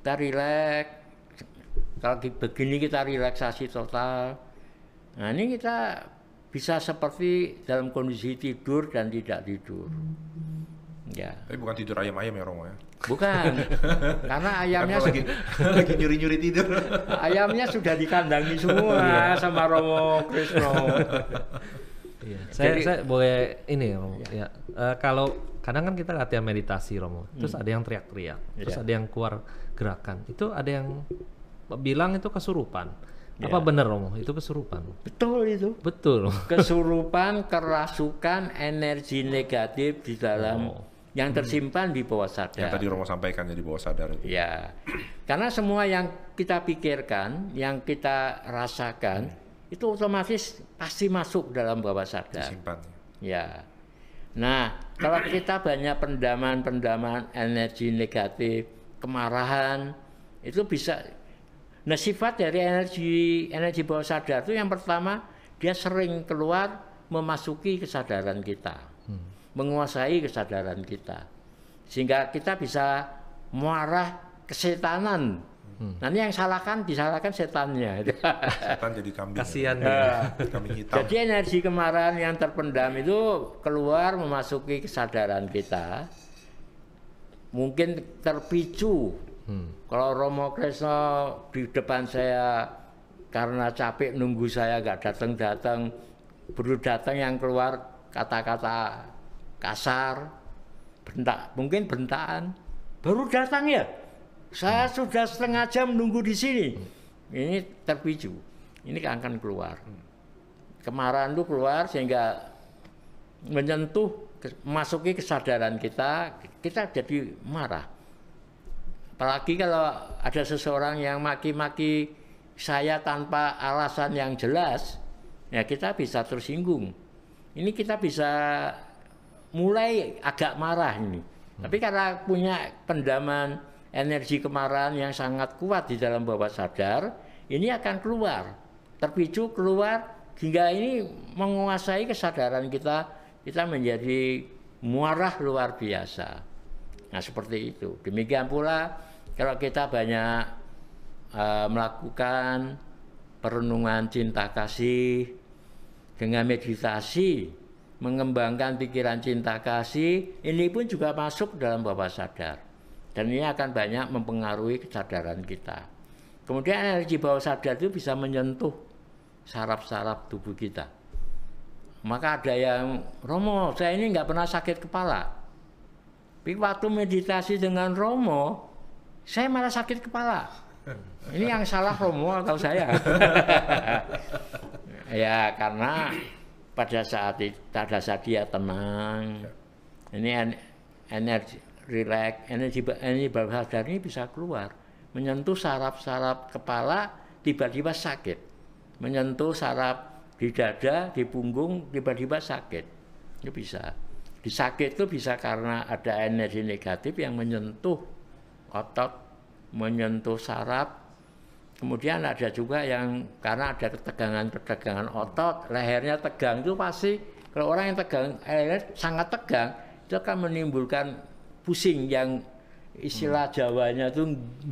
Kita rileks. Kalau begini kita relaksasi total. Nah ini kita bisa seperti dalam kondisi tidur dan tidak tidur. Hmm. Ya. Tapi bukan tidur ayam-ayam ya Romo ya? Bukan, *laughs* karena ayamnya lagi, *laughs* lagi nyuri-nyuri tidur. Ayamnya sudah dikandangi semua iya. sama Romo Krisno. Iya. Saya, Jadi, saya boleh ini ya Romo. Iya. Ya. ya. Uh, kalau kadang kan kita latihan meditasi Romo, hmm. terus ada yang teriak-teriak, terus iya. ada yang keluar gerakan. Itu ada yang bilang itu kesurupan. Yeah. Apa benar Romo? Itu kesurupan. Betul itu. Betul. Kesurupan, kerasukan, energi negatif di dalam oh yang hmm. tersimpan di bawah sadar. Yang tadi Romo sampaikan ya, di bawah sadar. Itu. Ya, karena semua yang kita pikirkan, yang kita rasakan hmm. itu otomatis pasti masuk dalam bawah sadar. Disimpan. Ya. Nah, kalau kita banyak pendaman-pendaman energi negatif, kemarahan, itu bisa. Nah, sifat dari energi energi bawah sadar itu yang pertama dia sering keluar memasuki kesadaran kita. Hmm menguasai kesadaran kita sehingga kita bisa muarah kesetanan Hmm. Nanti yang salahkan disalahkan setannya. *laughs* Setan jadi kambing. Kasihan ya. *laughs* Jadi energi kemarahan yang terpendam itu keluar memasuki kesadaran kita. Mungkin terpicu. Hmm. Kalau Romo Kresno di depan saya karena capek nunggu saya nggak datang-datang, baru datang yang keluar kata-kata kasar, bentak, mungkin bentakan Baru datang ya. Saya hmm. sudah setengah jam nunggu di sini. Hmm. Ini terpicu. Ini kan akan keluar. Hmm. Kemarahan itu keluar sehingga menyentuh masuki kesadaran kita, kita jadi marah. Apalagi kalau ada seseorang yang maki-maki saya tanpa alasan yang jelas, ya kita bisa tersinggung. Ini kita bisa mulai agak marah ini. Hmm. Tapi karena punya pendaman energi kemarahan yang sangat kuat di dalam bawah sadar, ini akan keluar, terpicu keluar hingga ini menguasai kesadaran kita, kita menjadi muarah luar biasa. Nah seperti itu. Demikian pula kalau kita banyak uh, melakukan perenungan cinta kasih dengan meditasi mengembangkan pikiran cinta kasih, ini pun juga masuk dalam bawah sadar. Dan ini akan banyak mempengaruhi kesadaran kita. Kemudian energi bawah sadar itu bisa menyentuh saraf-saraf tubuh kita. Maka ada yang, Romo, saya ini nggak pernah sakit kepala. Tapi waktu meditasi dengan Romo, saya malah sakit kepala. Ini yang salah Romo atau saya? *laughs* ya karena pada saat itu pada saat dia tenang ya. ini energi relax energi energi bawah sadar ini bisa keluar menyentuh saraf-saraf kepala tiba-tiba sakit menyentuh saraf di dada di punggung tiba-tiba sakit itu bisa di sakit itu bisa karena ada energi negatif yang menyentuh otot menyentuh saraf Kemudian ada juga yang karena ada ketegangan-ketegangan otot, lehernya tegang itu pasti kalau orang yang tegang eh, lehernya sangat tegang itu akan menimbulkan pusing yang istilah hmm. Jawanya itu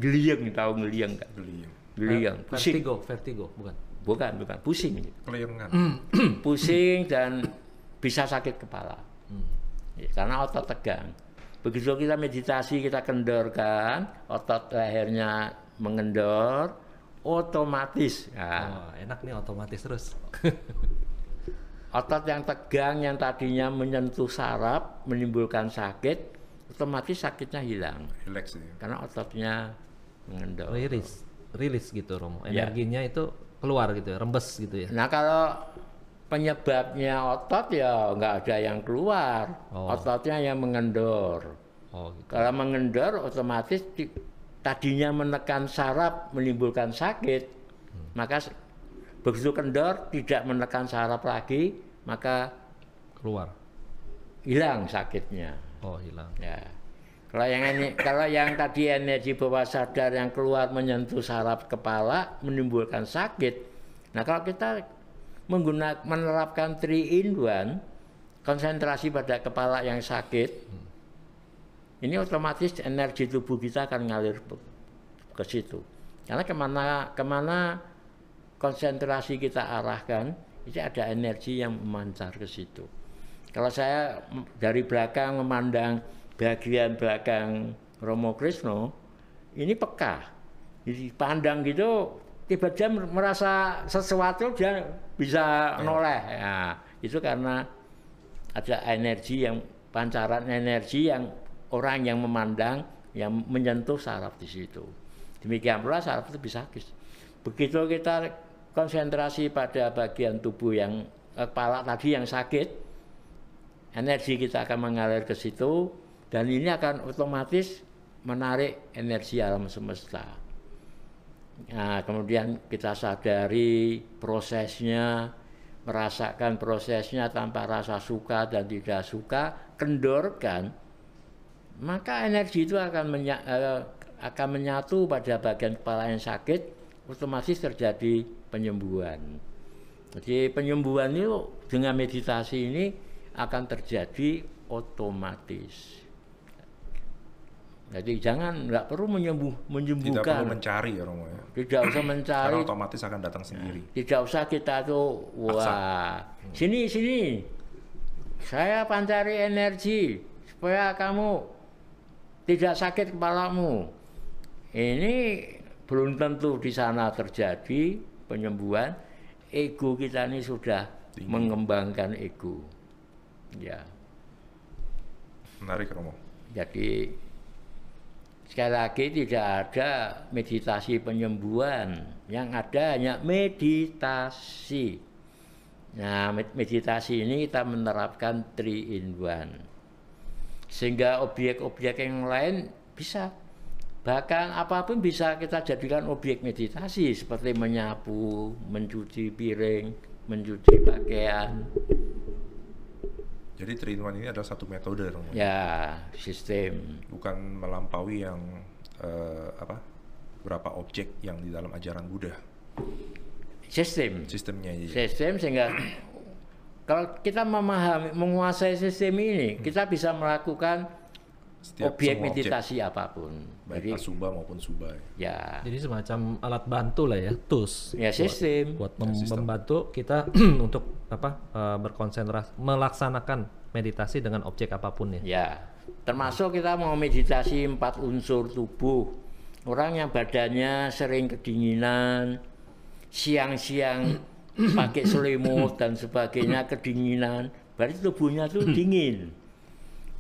geliang tahu geliang nggak? Geliang. Geliang. Pusing. Vertigo, vertigo, bukan. Bukan, bukan. Pusing. Kelayangan. *clears throat* pusing dan bisa sakit kepala. Hmm. Ya, karena otot tegang. Begitu kita meditasi kita kendorkan, otot lehernya mengendor, otomatis. ya Oh, enak nih otomatis terus. *laughs* Otot yang tegang yang tadinya menyentuh saraf menimbulkan sakit, otomatis sakitnya hilang. Relax nih. Karena ototnya mengendor. Oh, rilis, rilis gitu Romo. Ya. Energinya ya. itu keluar gitu, ya, rembes gitu ya. Nah kalau penyebabnya otot ya nggak ada yang keluar, oh. ototnya yang mengendor. Oh, gitu. Kalau mengendor otomatis tadinya menekan saraf menimbulkan sakit, hmm. maka begitu kendor tidak menekan saraf lagi, maka keluar. Hilang sakitnya. Oh, hilang. Ya. Kalau yang kalau yang tadi energi bawah sadar yang keluar menyentuh saraf kepala menimbulkan sakit. Nah, kalau kita menggunakan menerapkan 3 in 1 konsentrasi pada kepala yang sakit, hmm ini otomatis energi tubuh kita akan ngalir ke situ. Karena kemana kemana konsentrasi kita arahkan, itu ada energi yang memancar ke situ. Kalau saya dari belakang memandang bagian belakang Romo Krisno, ini peka. Jadi pandang gitu, tiba-tiba merasa sesuatu dia bisa iya. noleh. Ya, itu karena ada energi yang pancaran energi yang orang yang memandang, yang menyentuh saraf di situ. Demikian pula saraf itu bisa sakit. Begitu kita konsentrasi pada bagian tubuh yang eh, kepala tadi yang sakit, energi kita akan mengalir ke situ dan ini akan otomatis menarik energi alam semesta. Nah, kemudian kita sadari prosesnya, merasakan prosesnya tanpa rasa suka dan tidak suka, kendorkan maka energi itu akan menya, eh, akan menyatu pada bagian kepala yang sakit otomatis terjadi penyembuhan jadi penyembuhan itu dengan meditasi ini akan terjadi otomatis jadi jangan nggak perlu menyembuh menyembuhkan. Tidak perlu mencari ya Romo ya. Tidak usah mencari. Karena otomatis akan datang sendiri. Nah, tidak usah kita tuh wah sini sini saya pancari energi supaya kamu tidak sakit kepalamu. Ini belum tentu di sana terjadi penyembuhan. Ego kita ini sudah Tinggi. mengembangkan ego. Ya. Menarik, Romo. Jadi sekali lagi tidak ada meditasi penyembuhan. Yang ada hanya meditasi. Nah, meditasi ini kita menerapkan three in one sehingga objek-objek yang lain bisa bahkan apapun bisa kita jadikan objek meditasi seperti menyapu, mencuci piring, mencuci pakaian. Jadi three ini adalah satu metode dong. Ya, sistem. Bukan melampaui yang uh, apa? berapa objek yang di dalam ajaran Buddha. Sistem. Sistemnya. Ya. Sistem sehingga kalau kita memahami, menguasai sistem ini, hmm. kita bisa melakukan setiap objek meditasi objek. apapun. Baik Jadi, asuba maupun suba. Ya. Jadi semacam alat bantu lah ya, tools. Ya sistem. Buat, buat ya, membantu kita *clears throat* untuk apa eh, berkonsentrasi melaksanakan meditasi dengan objek apapun ya. Ya. Termasuk kita mau meditasi empat unsur tubuh. Orang yang badannya sering kedinginan, siang-siang *clears throat* pakai selimut dan sebagainya kedinginan berarti tubuhnya tuh hmm. dingin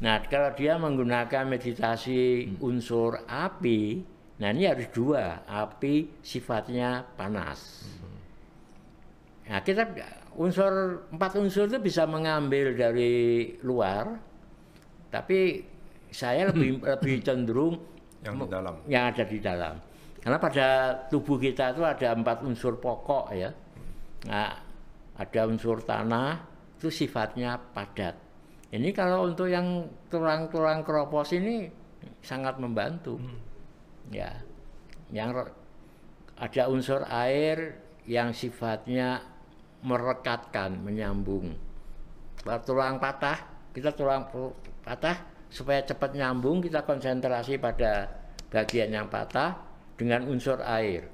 nah kalau dia menggunakan meditasi hmm. unsur api nah ini harus dua api sifatnya panas hmm. nah kita unsur empat unsur itu bisa mengambil dari luar tapi saya lebih lebih cenderung yang di dalam yang ada di dalam karena pada tubuh kita itu ada empat unsur pokok ya Nah, ada unsur tanah itu sifatnya padat. Ini kalau untuk yang tulang-tulang keropos ini sangat membantu. Hmm. Ya. Yang ada unsur air yang sifatnya merekatkan, menyambung. Kalau tulang patah, kita tulang patah supaya cepat nyambung kita konsentrasi pada bagian yang patah dengan unsur air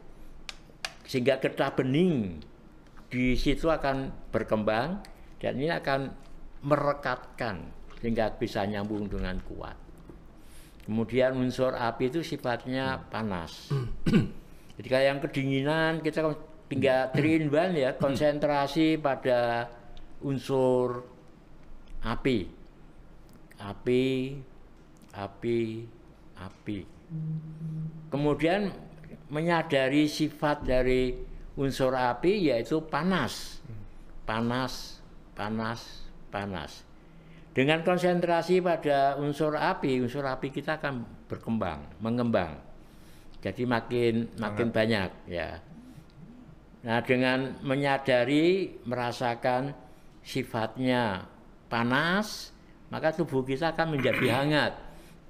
sehingga getah bening di situ akan berkembang dan ini akan merekatkan sehingga bisa nyambung dengan kuat. Kemudian unsur api itu sifatnya panas. Ketika hmm. yang kedinginan kita kan tinggal hmm. terinban ya hmm. konsentrasi pada unsur api. Api, api, api. Kemudian menyadari sifat dari unsur api yaitu panas. Panas, panas, panas. Dengan konsentrasi pada unsur api, unsur api kita akan berkembang, mengembang. Jadi makin makin banyak ya. Nah, dengan menyadari, merasakan sifatnya panas, maka tubuh kita akan menjadi *clears throat* hangat.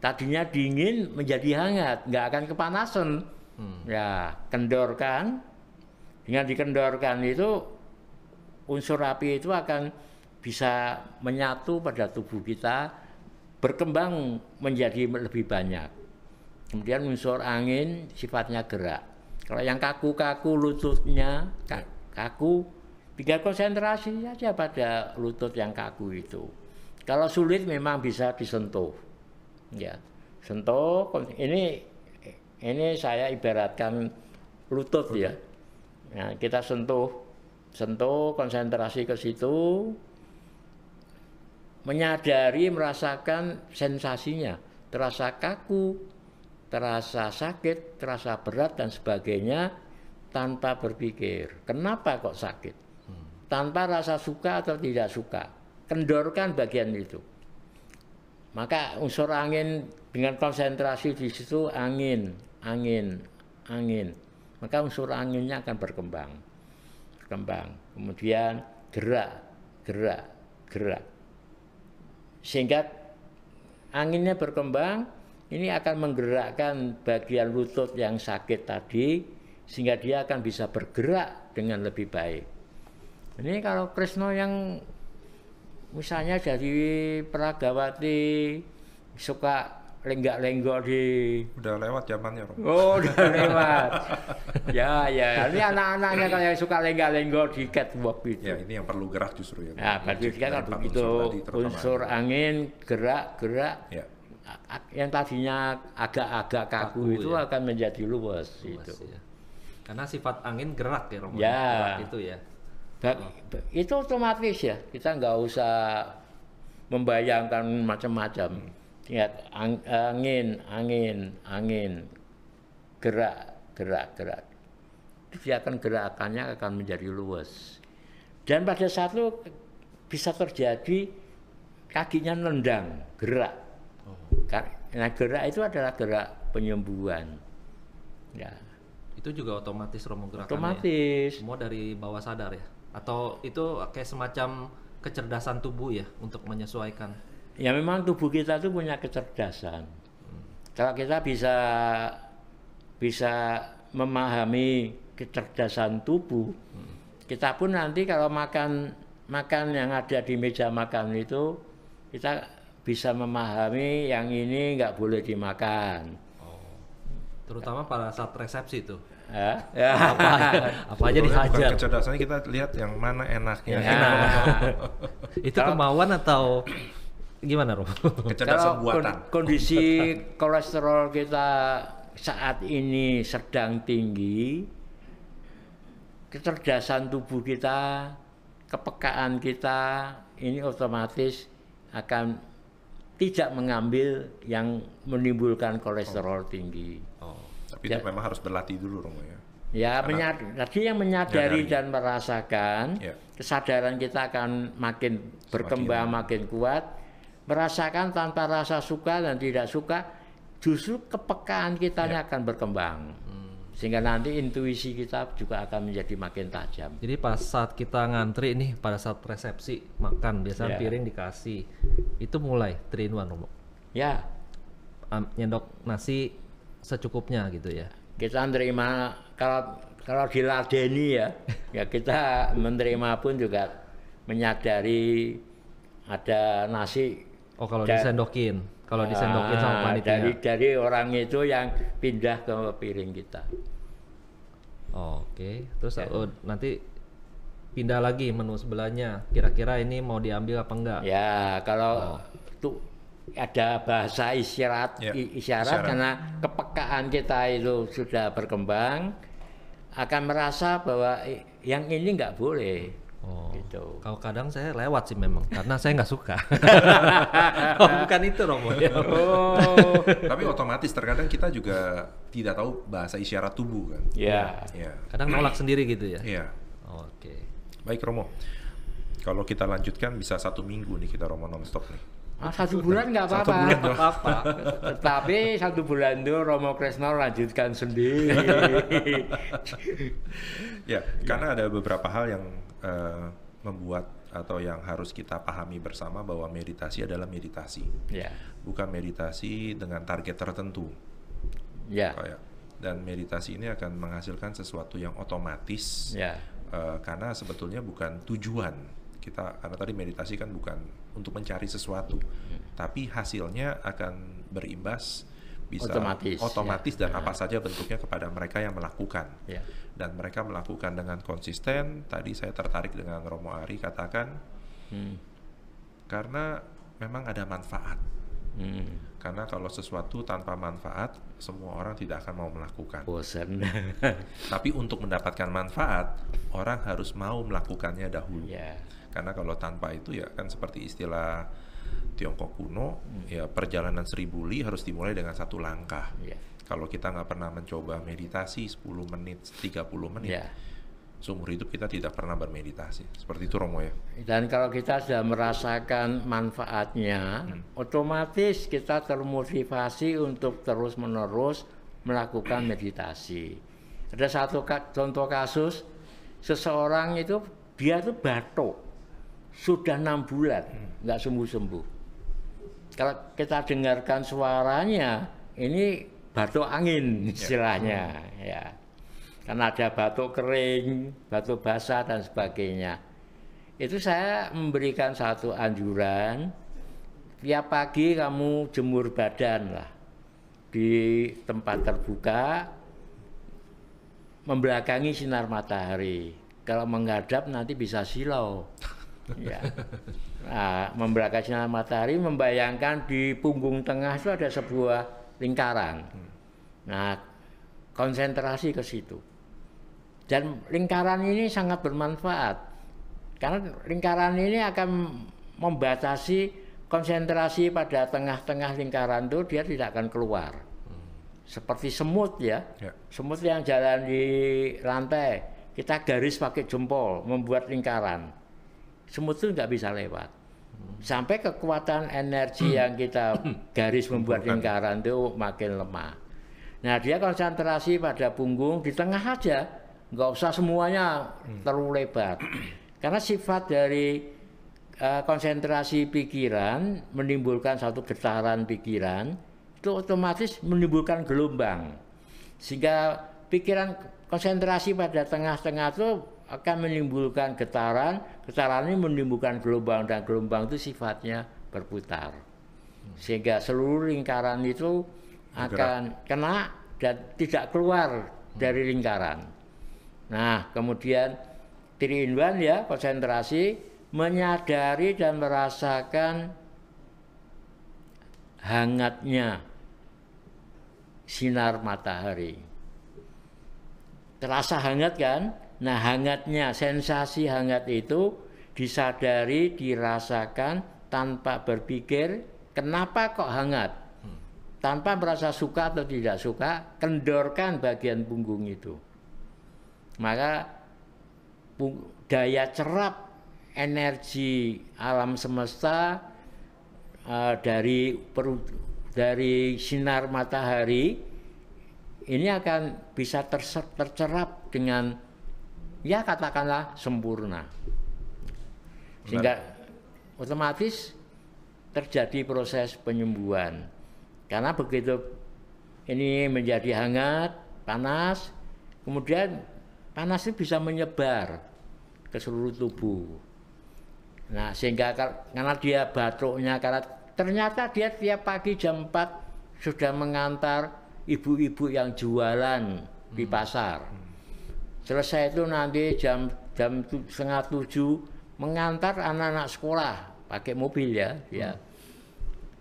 Tadinya dingin menjadi hangat, nggak akan kepanasan. Hmm. Ya, kendorkan dengan dikendorkan itu unsur api itu akan bisa menyatu pada tubuh kita berkembang menjadi lebih banyak kemudian unsur angin sifatnya gerak kalau yang kaku-kaku lututnya kaku tinggal konsentrasi aja pada lutut yang kaku itu kalau sulit memang bisa disentuh ya sentuh ini ini saya ibaratkan lutut ya Nah, kita sentuh, sentuh, konsentrasi ke situ, menyadari, merasakan sensasinya, terasa kaku, terasa sakit, terasa berat dan sebagainya, tanpa berpikir kenapa kok sakit, tanpa rasa suka atau tidak suka, kendorkan bagian itu. Maka unsur angin dengan konsentrasi di situ angin, angin, angin maka unsur anginnya akan berkembang. Berkembang. Kemudian gerak, gerak, gerak. Sehingga anginnya berkembang, ini akan menggerakkan bagian lutut yang sakit tadi, sehingga dia akan bisa bergerak dengan lebih baik. Ini kalau Krisno yang misalnya dari Pragawati suka lenggak-lenggok di udah lewat zamannya rom oh udah *laughs* lewat ya ya ini anak-anaknya kan yang suka lenggak-lenggok di catwalk gitu ya ini yang perlu gerak justru ya nah berarti kan kalau begitu unsur, unsur angin gerak-gerak ya. yang tadinya agak-agak kaku, kaku itu ya. akan menjadi luas, luas itu ya. karena sifat angin gerak ya Romo ya. ya. itu ya Ba itu otomatis ya kita nggak usah membayangkan macam-macam hmm lihat ya, angin angin angin gerak gerak gerak dia akan gerakannya akan menjadi luas dan pada saat itu bisa terjadi kakinya nendang gerak nah gerak itu adalah gerak penyembuhan ya itu juga otomatis romo gerakannya ya? otomatis semua dari bawah sadar ya atau itu kayak semacam kecerdasan tubuh ya untuk menyesuaikan ya memang tubuh kita itu punya kecerdasan. Kalau kita bisa bisa memahami kecerdasan tubuh, kita pun nanti kalau makan makan yang ada di meja makan itu kita bisa memahami yang ini nggak boleh dimakan. Oh. Terutama pada saat resepsi itu. Ya. Apa, ya. *laughs* apa aja dihajar. kecerdasannya kita lihat yang mana enaknya. Ya. Enak. *laughs* itu ya. kemauan atau gimana Rom? Kecerdasan buatan. kondisi kolesterol kita saat ini sedang tinggi, kecerdasan tubuh kita, kepekaan kita ini otomatis akan tidak mengambil yang menimbulkan kolesterol oh. tinggi. Oh, tapi ya, itu memang harus berlatih dulu Romo ya. Ya, menyadari, tadi yang menyadari dan merasakan, ya. kesadaran kita akan makin berkembang, Semakin makin kuat, merasakan tanpa rasa suka dan tidak suka justru kepekaan kita ya. akan berkembang hmm. sehingga nanti intuisi kita juga akan menjadi makin tajam. Jadi pas saat kita ngantri nih pada saat resepsi makan biasanya ya. piring dikasih itu mulai three one Romo. Ya. Um, nyendok nasi secukupnya gitu ya. Kita menerima kalau kalau diladeni ya *laughs* ya kita menerima pun juga menyadari ada nasi Oh kalau dan, disendokin, kalau ah, disendokin sama panitia. Dari dari orang itu yang pindah ke piring kita. Oh, Oke, okay. terus ya. oh, nanti pindah lagi menu sebelahnya. Kira-kira ini mau diambil apa enggak? Ya kalau oh. tuh ada bahasa isyarat, ya, isyarat, isyarat karena kepekaan kita itu sudah berkembang akan merasa bahwa yang ini nggak boleh Oh. Gitu. Kalau kadang saya lewat sih memang karena saya nggak suka. *laughs* oh, bukan itu Romo. Oh. Tapi otomatis terkadang kita juga tidak tahu bahasa isyarat tubuh kan. Iya. Yeah. Yeah. Kadang nolak sendiri gitu ya. Iya. Yeah. Oke. Okay. Baik Romo. Kalau kita lanjutkan bisa satu minggu nih kita Romo nonstop nih. Ah, satu bulan nggak apa-apa. apa-apa. Tapi satu bulan itu Romo Kresno lanjutkan sendiri. *laughs* ya, karena ada beberapa hal yang Eh, membuat atau yang harus kita pahami bersama bahwa meditasi adalah meditasi, yeah. bukan meditasi dengan target tertentu. Yeah. Dan meditasi ini akan menghasilkan sesuatu yang otomatis, yeah. Ya. uh, karena sebetulnya bukan tujuan kita. Karena tadi meditasi kan bukan untuk mencari sesuatu, yeah. Hmm. tapi hasilnya akan berimbas bisa otomatis, otomatis yeah. dan yeah. apa saja bentuknya kepada mereka yang melakukan. Yeah dan mereka melakukan dengan konsisten. Tadi saya tertarik dengan Romo Ari katakan hmm. karena memang ada manfaat. Hmm. Karena kalau sesuatu tanpa manfaat, semua orang tidak akan mau melakukan. Bosan. *laughs* Tapi untuk mendapatkan manfaat, orang harus mau melakukannya dahulu. Yeah. Karena kalau tanpa itu ya kan seperti istilah Tiongkok kuno, hmm. ya perjalanan seribu li harus dimulai dengan satu langkah. Yeah kalau kita nggak pernah mencoba meditasi 10 menit, 30 menit, yeah. seumur hidup kita tidak pernah bermeditasi. Seperti itu Romo ya. Dan kalau kita sudah merasakan manfaatnya, hmm. otomatis kita termotivasi untuk terus-menerus melakukan meditasi. Ada satu contoh kasus, seseorang itu dia tuh batuk sudah enam bulan hmm. nggak sembuh-sembuh. Kalau kita dengarkan suaranya, ini batuk angin ya. istilahnya ya. Karena ada batuk kering, batuk basah dan sebagainya. Itu saya memberikan satu anjuran tiap pagi kamu jemur badan lah di tempat terbuka membelakangi sinar matahari. Kalau menghadap nanti bisa silau. *laughs* ya. Nah, membelakangi sinar matahari membayangkan di punggung tengah itu ada sebuah lingkaran. Hmm. Nah, konsentrasi ke situ. Dan lingkaran ini sangat bermanfaat. Karena lingkaran ini akan membatasi konsentrasi pada tengah-tengah lingkaran itu dia tidak akan keluar. Hmm. Seperti semut ya. ya. Semut yang jalan di lantai, kita garis pakai jempol membuat lingkaran. Semut itu nggak bisa lewat sampai kekuatan energi hmm. yang kita hmm. garis membuat lingkaran itu makin lemah. Nah dia konsentrasi pada punggung di tengah aja, nggak usah semuanya hmm. terlalu lebar. Karena sifat dari uh, konsentrasi pikiran menimbulkan satu getaran pikiran itu otomatis menimbulkan gelombang. Sehingga pikiran konsentrasi pada tengah-tengah itu akan menimbulkan getaran, getaran ini menimbulkan gelombang dan gelombang itu sifatnya berputar. Sehingga seluruh lingkaran itu akan kena dan tidak keluar dari lingkaran. Nah, kemudian tiriinwan ya, konsentrasi menyadari dan merasakan hangatnya sinar matahari. Terasa hangat kan? Nah hangatnya, sensasi hangat itu disadari, dirasakan tanpa berpikir kenapa kok hangat. Tanpa merasa suka atau tidak suka, kendorkan bagian punggung itu. Maka daya cerap energi alam semesta eh, dari perut dari sinar matahari ini akan bisa terserap, tercerap dengan ya katakanlah sempurna. Sehingga otomatis terjadi proses penyembuhan. Karena begitu ini menjadi hangat, panas, kemudian panas itu bisa menyebar ke seluruh tubuh. Nah, sehingga karena dia batuknya karena ternyata dia tiap pagi jam 4 sudah mengantar ibu-ibu yang jualan di hmm. pasar. Hmm selesai itu nanti jam jam setengah tujuh mengantar anak-anak sekolah pakai mobil ya, ya hmm. ya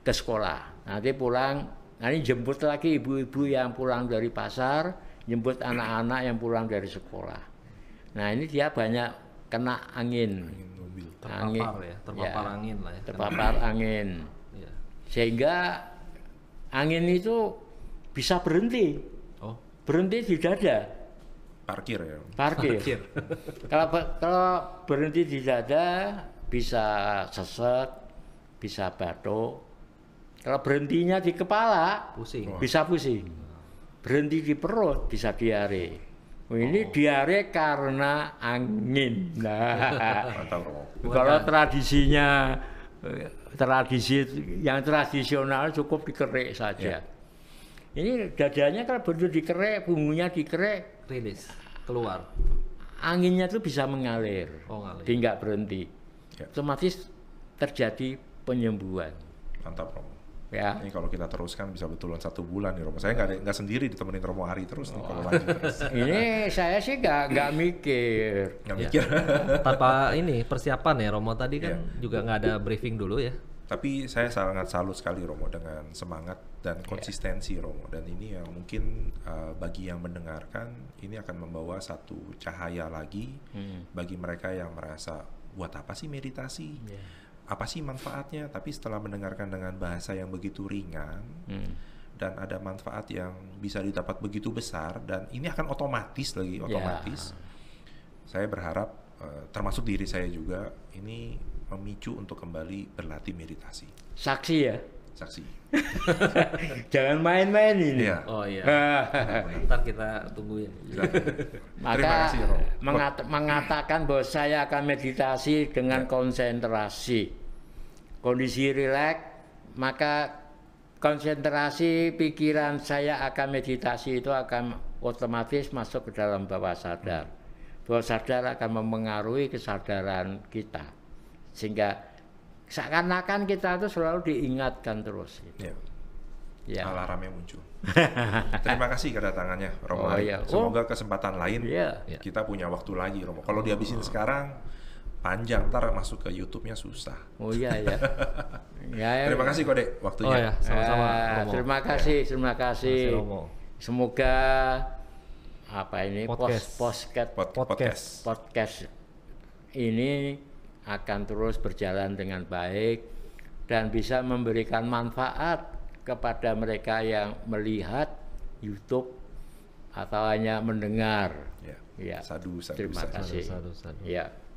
ke sekolah nanti pulang nanti jemput lagi ibu-ibu yang pulang dari pasar jemput anak-anak yang pulang dari sekolah nah ini dia banyak kena angin, angin mobil. terpapar angin. ya terpapar ya, angin lah ya terpapar angin ya. sehingga angin itu bisa berhenti oh. berhenti di dada Parkir ya. Parkir. Parkir. kalau kalau berhenti di dada bisa sesek, bisa batuk. Kalau berhentinya di kepala, pusing. Bisa pusing. Berhenti di perut bisa diare. Oh, ini oh. diare karena angin. Nah, kalau tradisinya tradisi yang tradisional cukup dikerik saja. Yeah. Ini dadanya kalau berhenti dikerik, punggungnya dikerik, rilis keluar anginnya tuh bisa mengalir, oh, nggak berhenti ya. otomatis terjadi penyembuhan mantap Romo ya ini kalau kita teruskan bisa betulan satu bulan nih Romo saya nggak nggak sendiri ditemenin Romo Ari terus nih kalau oh. lanjut *laughs* ini saya sih nggak nggak mikir nggak ya. tanpa ini persiapan ya Romo tadi kan ya. juga nggak ada briefing dulu ya tapi saya sangat salut sekali Romo dengan semangat dan iya. konsistensi yeah. Romo dan ini yang mungkin uh, bagi yang mendengarkan ini akan membawa satu cahaya lagi mm. bagi mereka yang merasa buat apa sih meditasi? Yeah. Apa sih manfaatnya? Tapi setelah mendengarkan dengan bahasa yang begitu ringan mm. dan ada manfaat yang bisa didapat begitu besar dan ini akan otomatis lagi iya. otomatis. Yeah. Saya berharap uh, termasuk diri saya juga ini pemicu untuk kembali berlatih meditasi. Saksi ya? Saksi. *laughs* Jangan main-main ini. Iya. Oh iya. *laughs* Ntar kita tungguin. Iya. Maka kasih, mengat mengatakan bahwa saya akan meditasi dengan ya. konsentrasi. Kondisi rileks, maka konsentrasi pikiran saya akan meditasi itu akan otomatis masuk ke dalam bawah sadar. Hmm. Bawah sadar akan memengaruhi kesadaran kita sehingga seakan-akan kita itu selalu diingatkan terus gitu. ya. Ya. alarmnya muncul *laughs* terima kasih kedatangannya Romo oh, iya. oh. semoga kesempatan lain yeah. Iya. kita punya waktu lagi Romo kalau dihabisin oh. sekarang panjang ntar masuk ke YouTube-nya susah. Oh iya ya. *laughs* ya, ya. Terima ya. kasih Kode waktunya. Oh iya. sama-sama. Eh, terima iya. kasih, ya. terima kasih. Terima kasih Romo. Semoga apa ini podcast podcast podcast, podcast ini akan terus berjalan dengan baik dan bisa memberikan manfaat kepada mereka yang melihat YouTube atau hanya mendengar. Ya. ya. Sadu, sadu, Terima sadu, kasih. Sadu, sadu, sadu. Ya.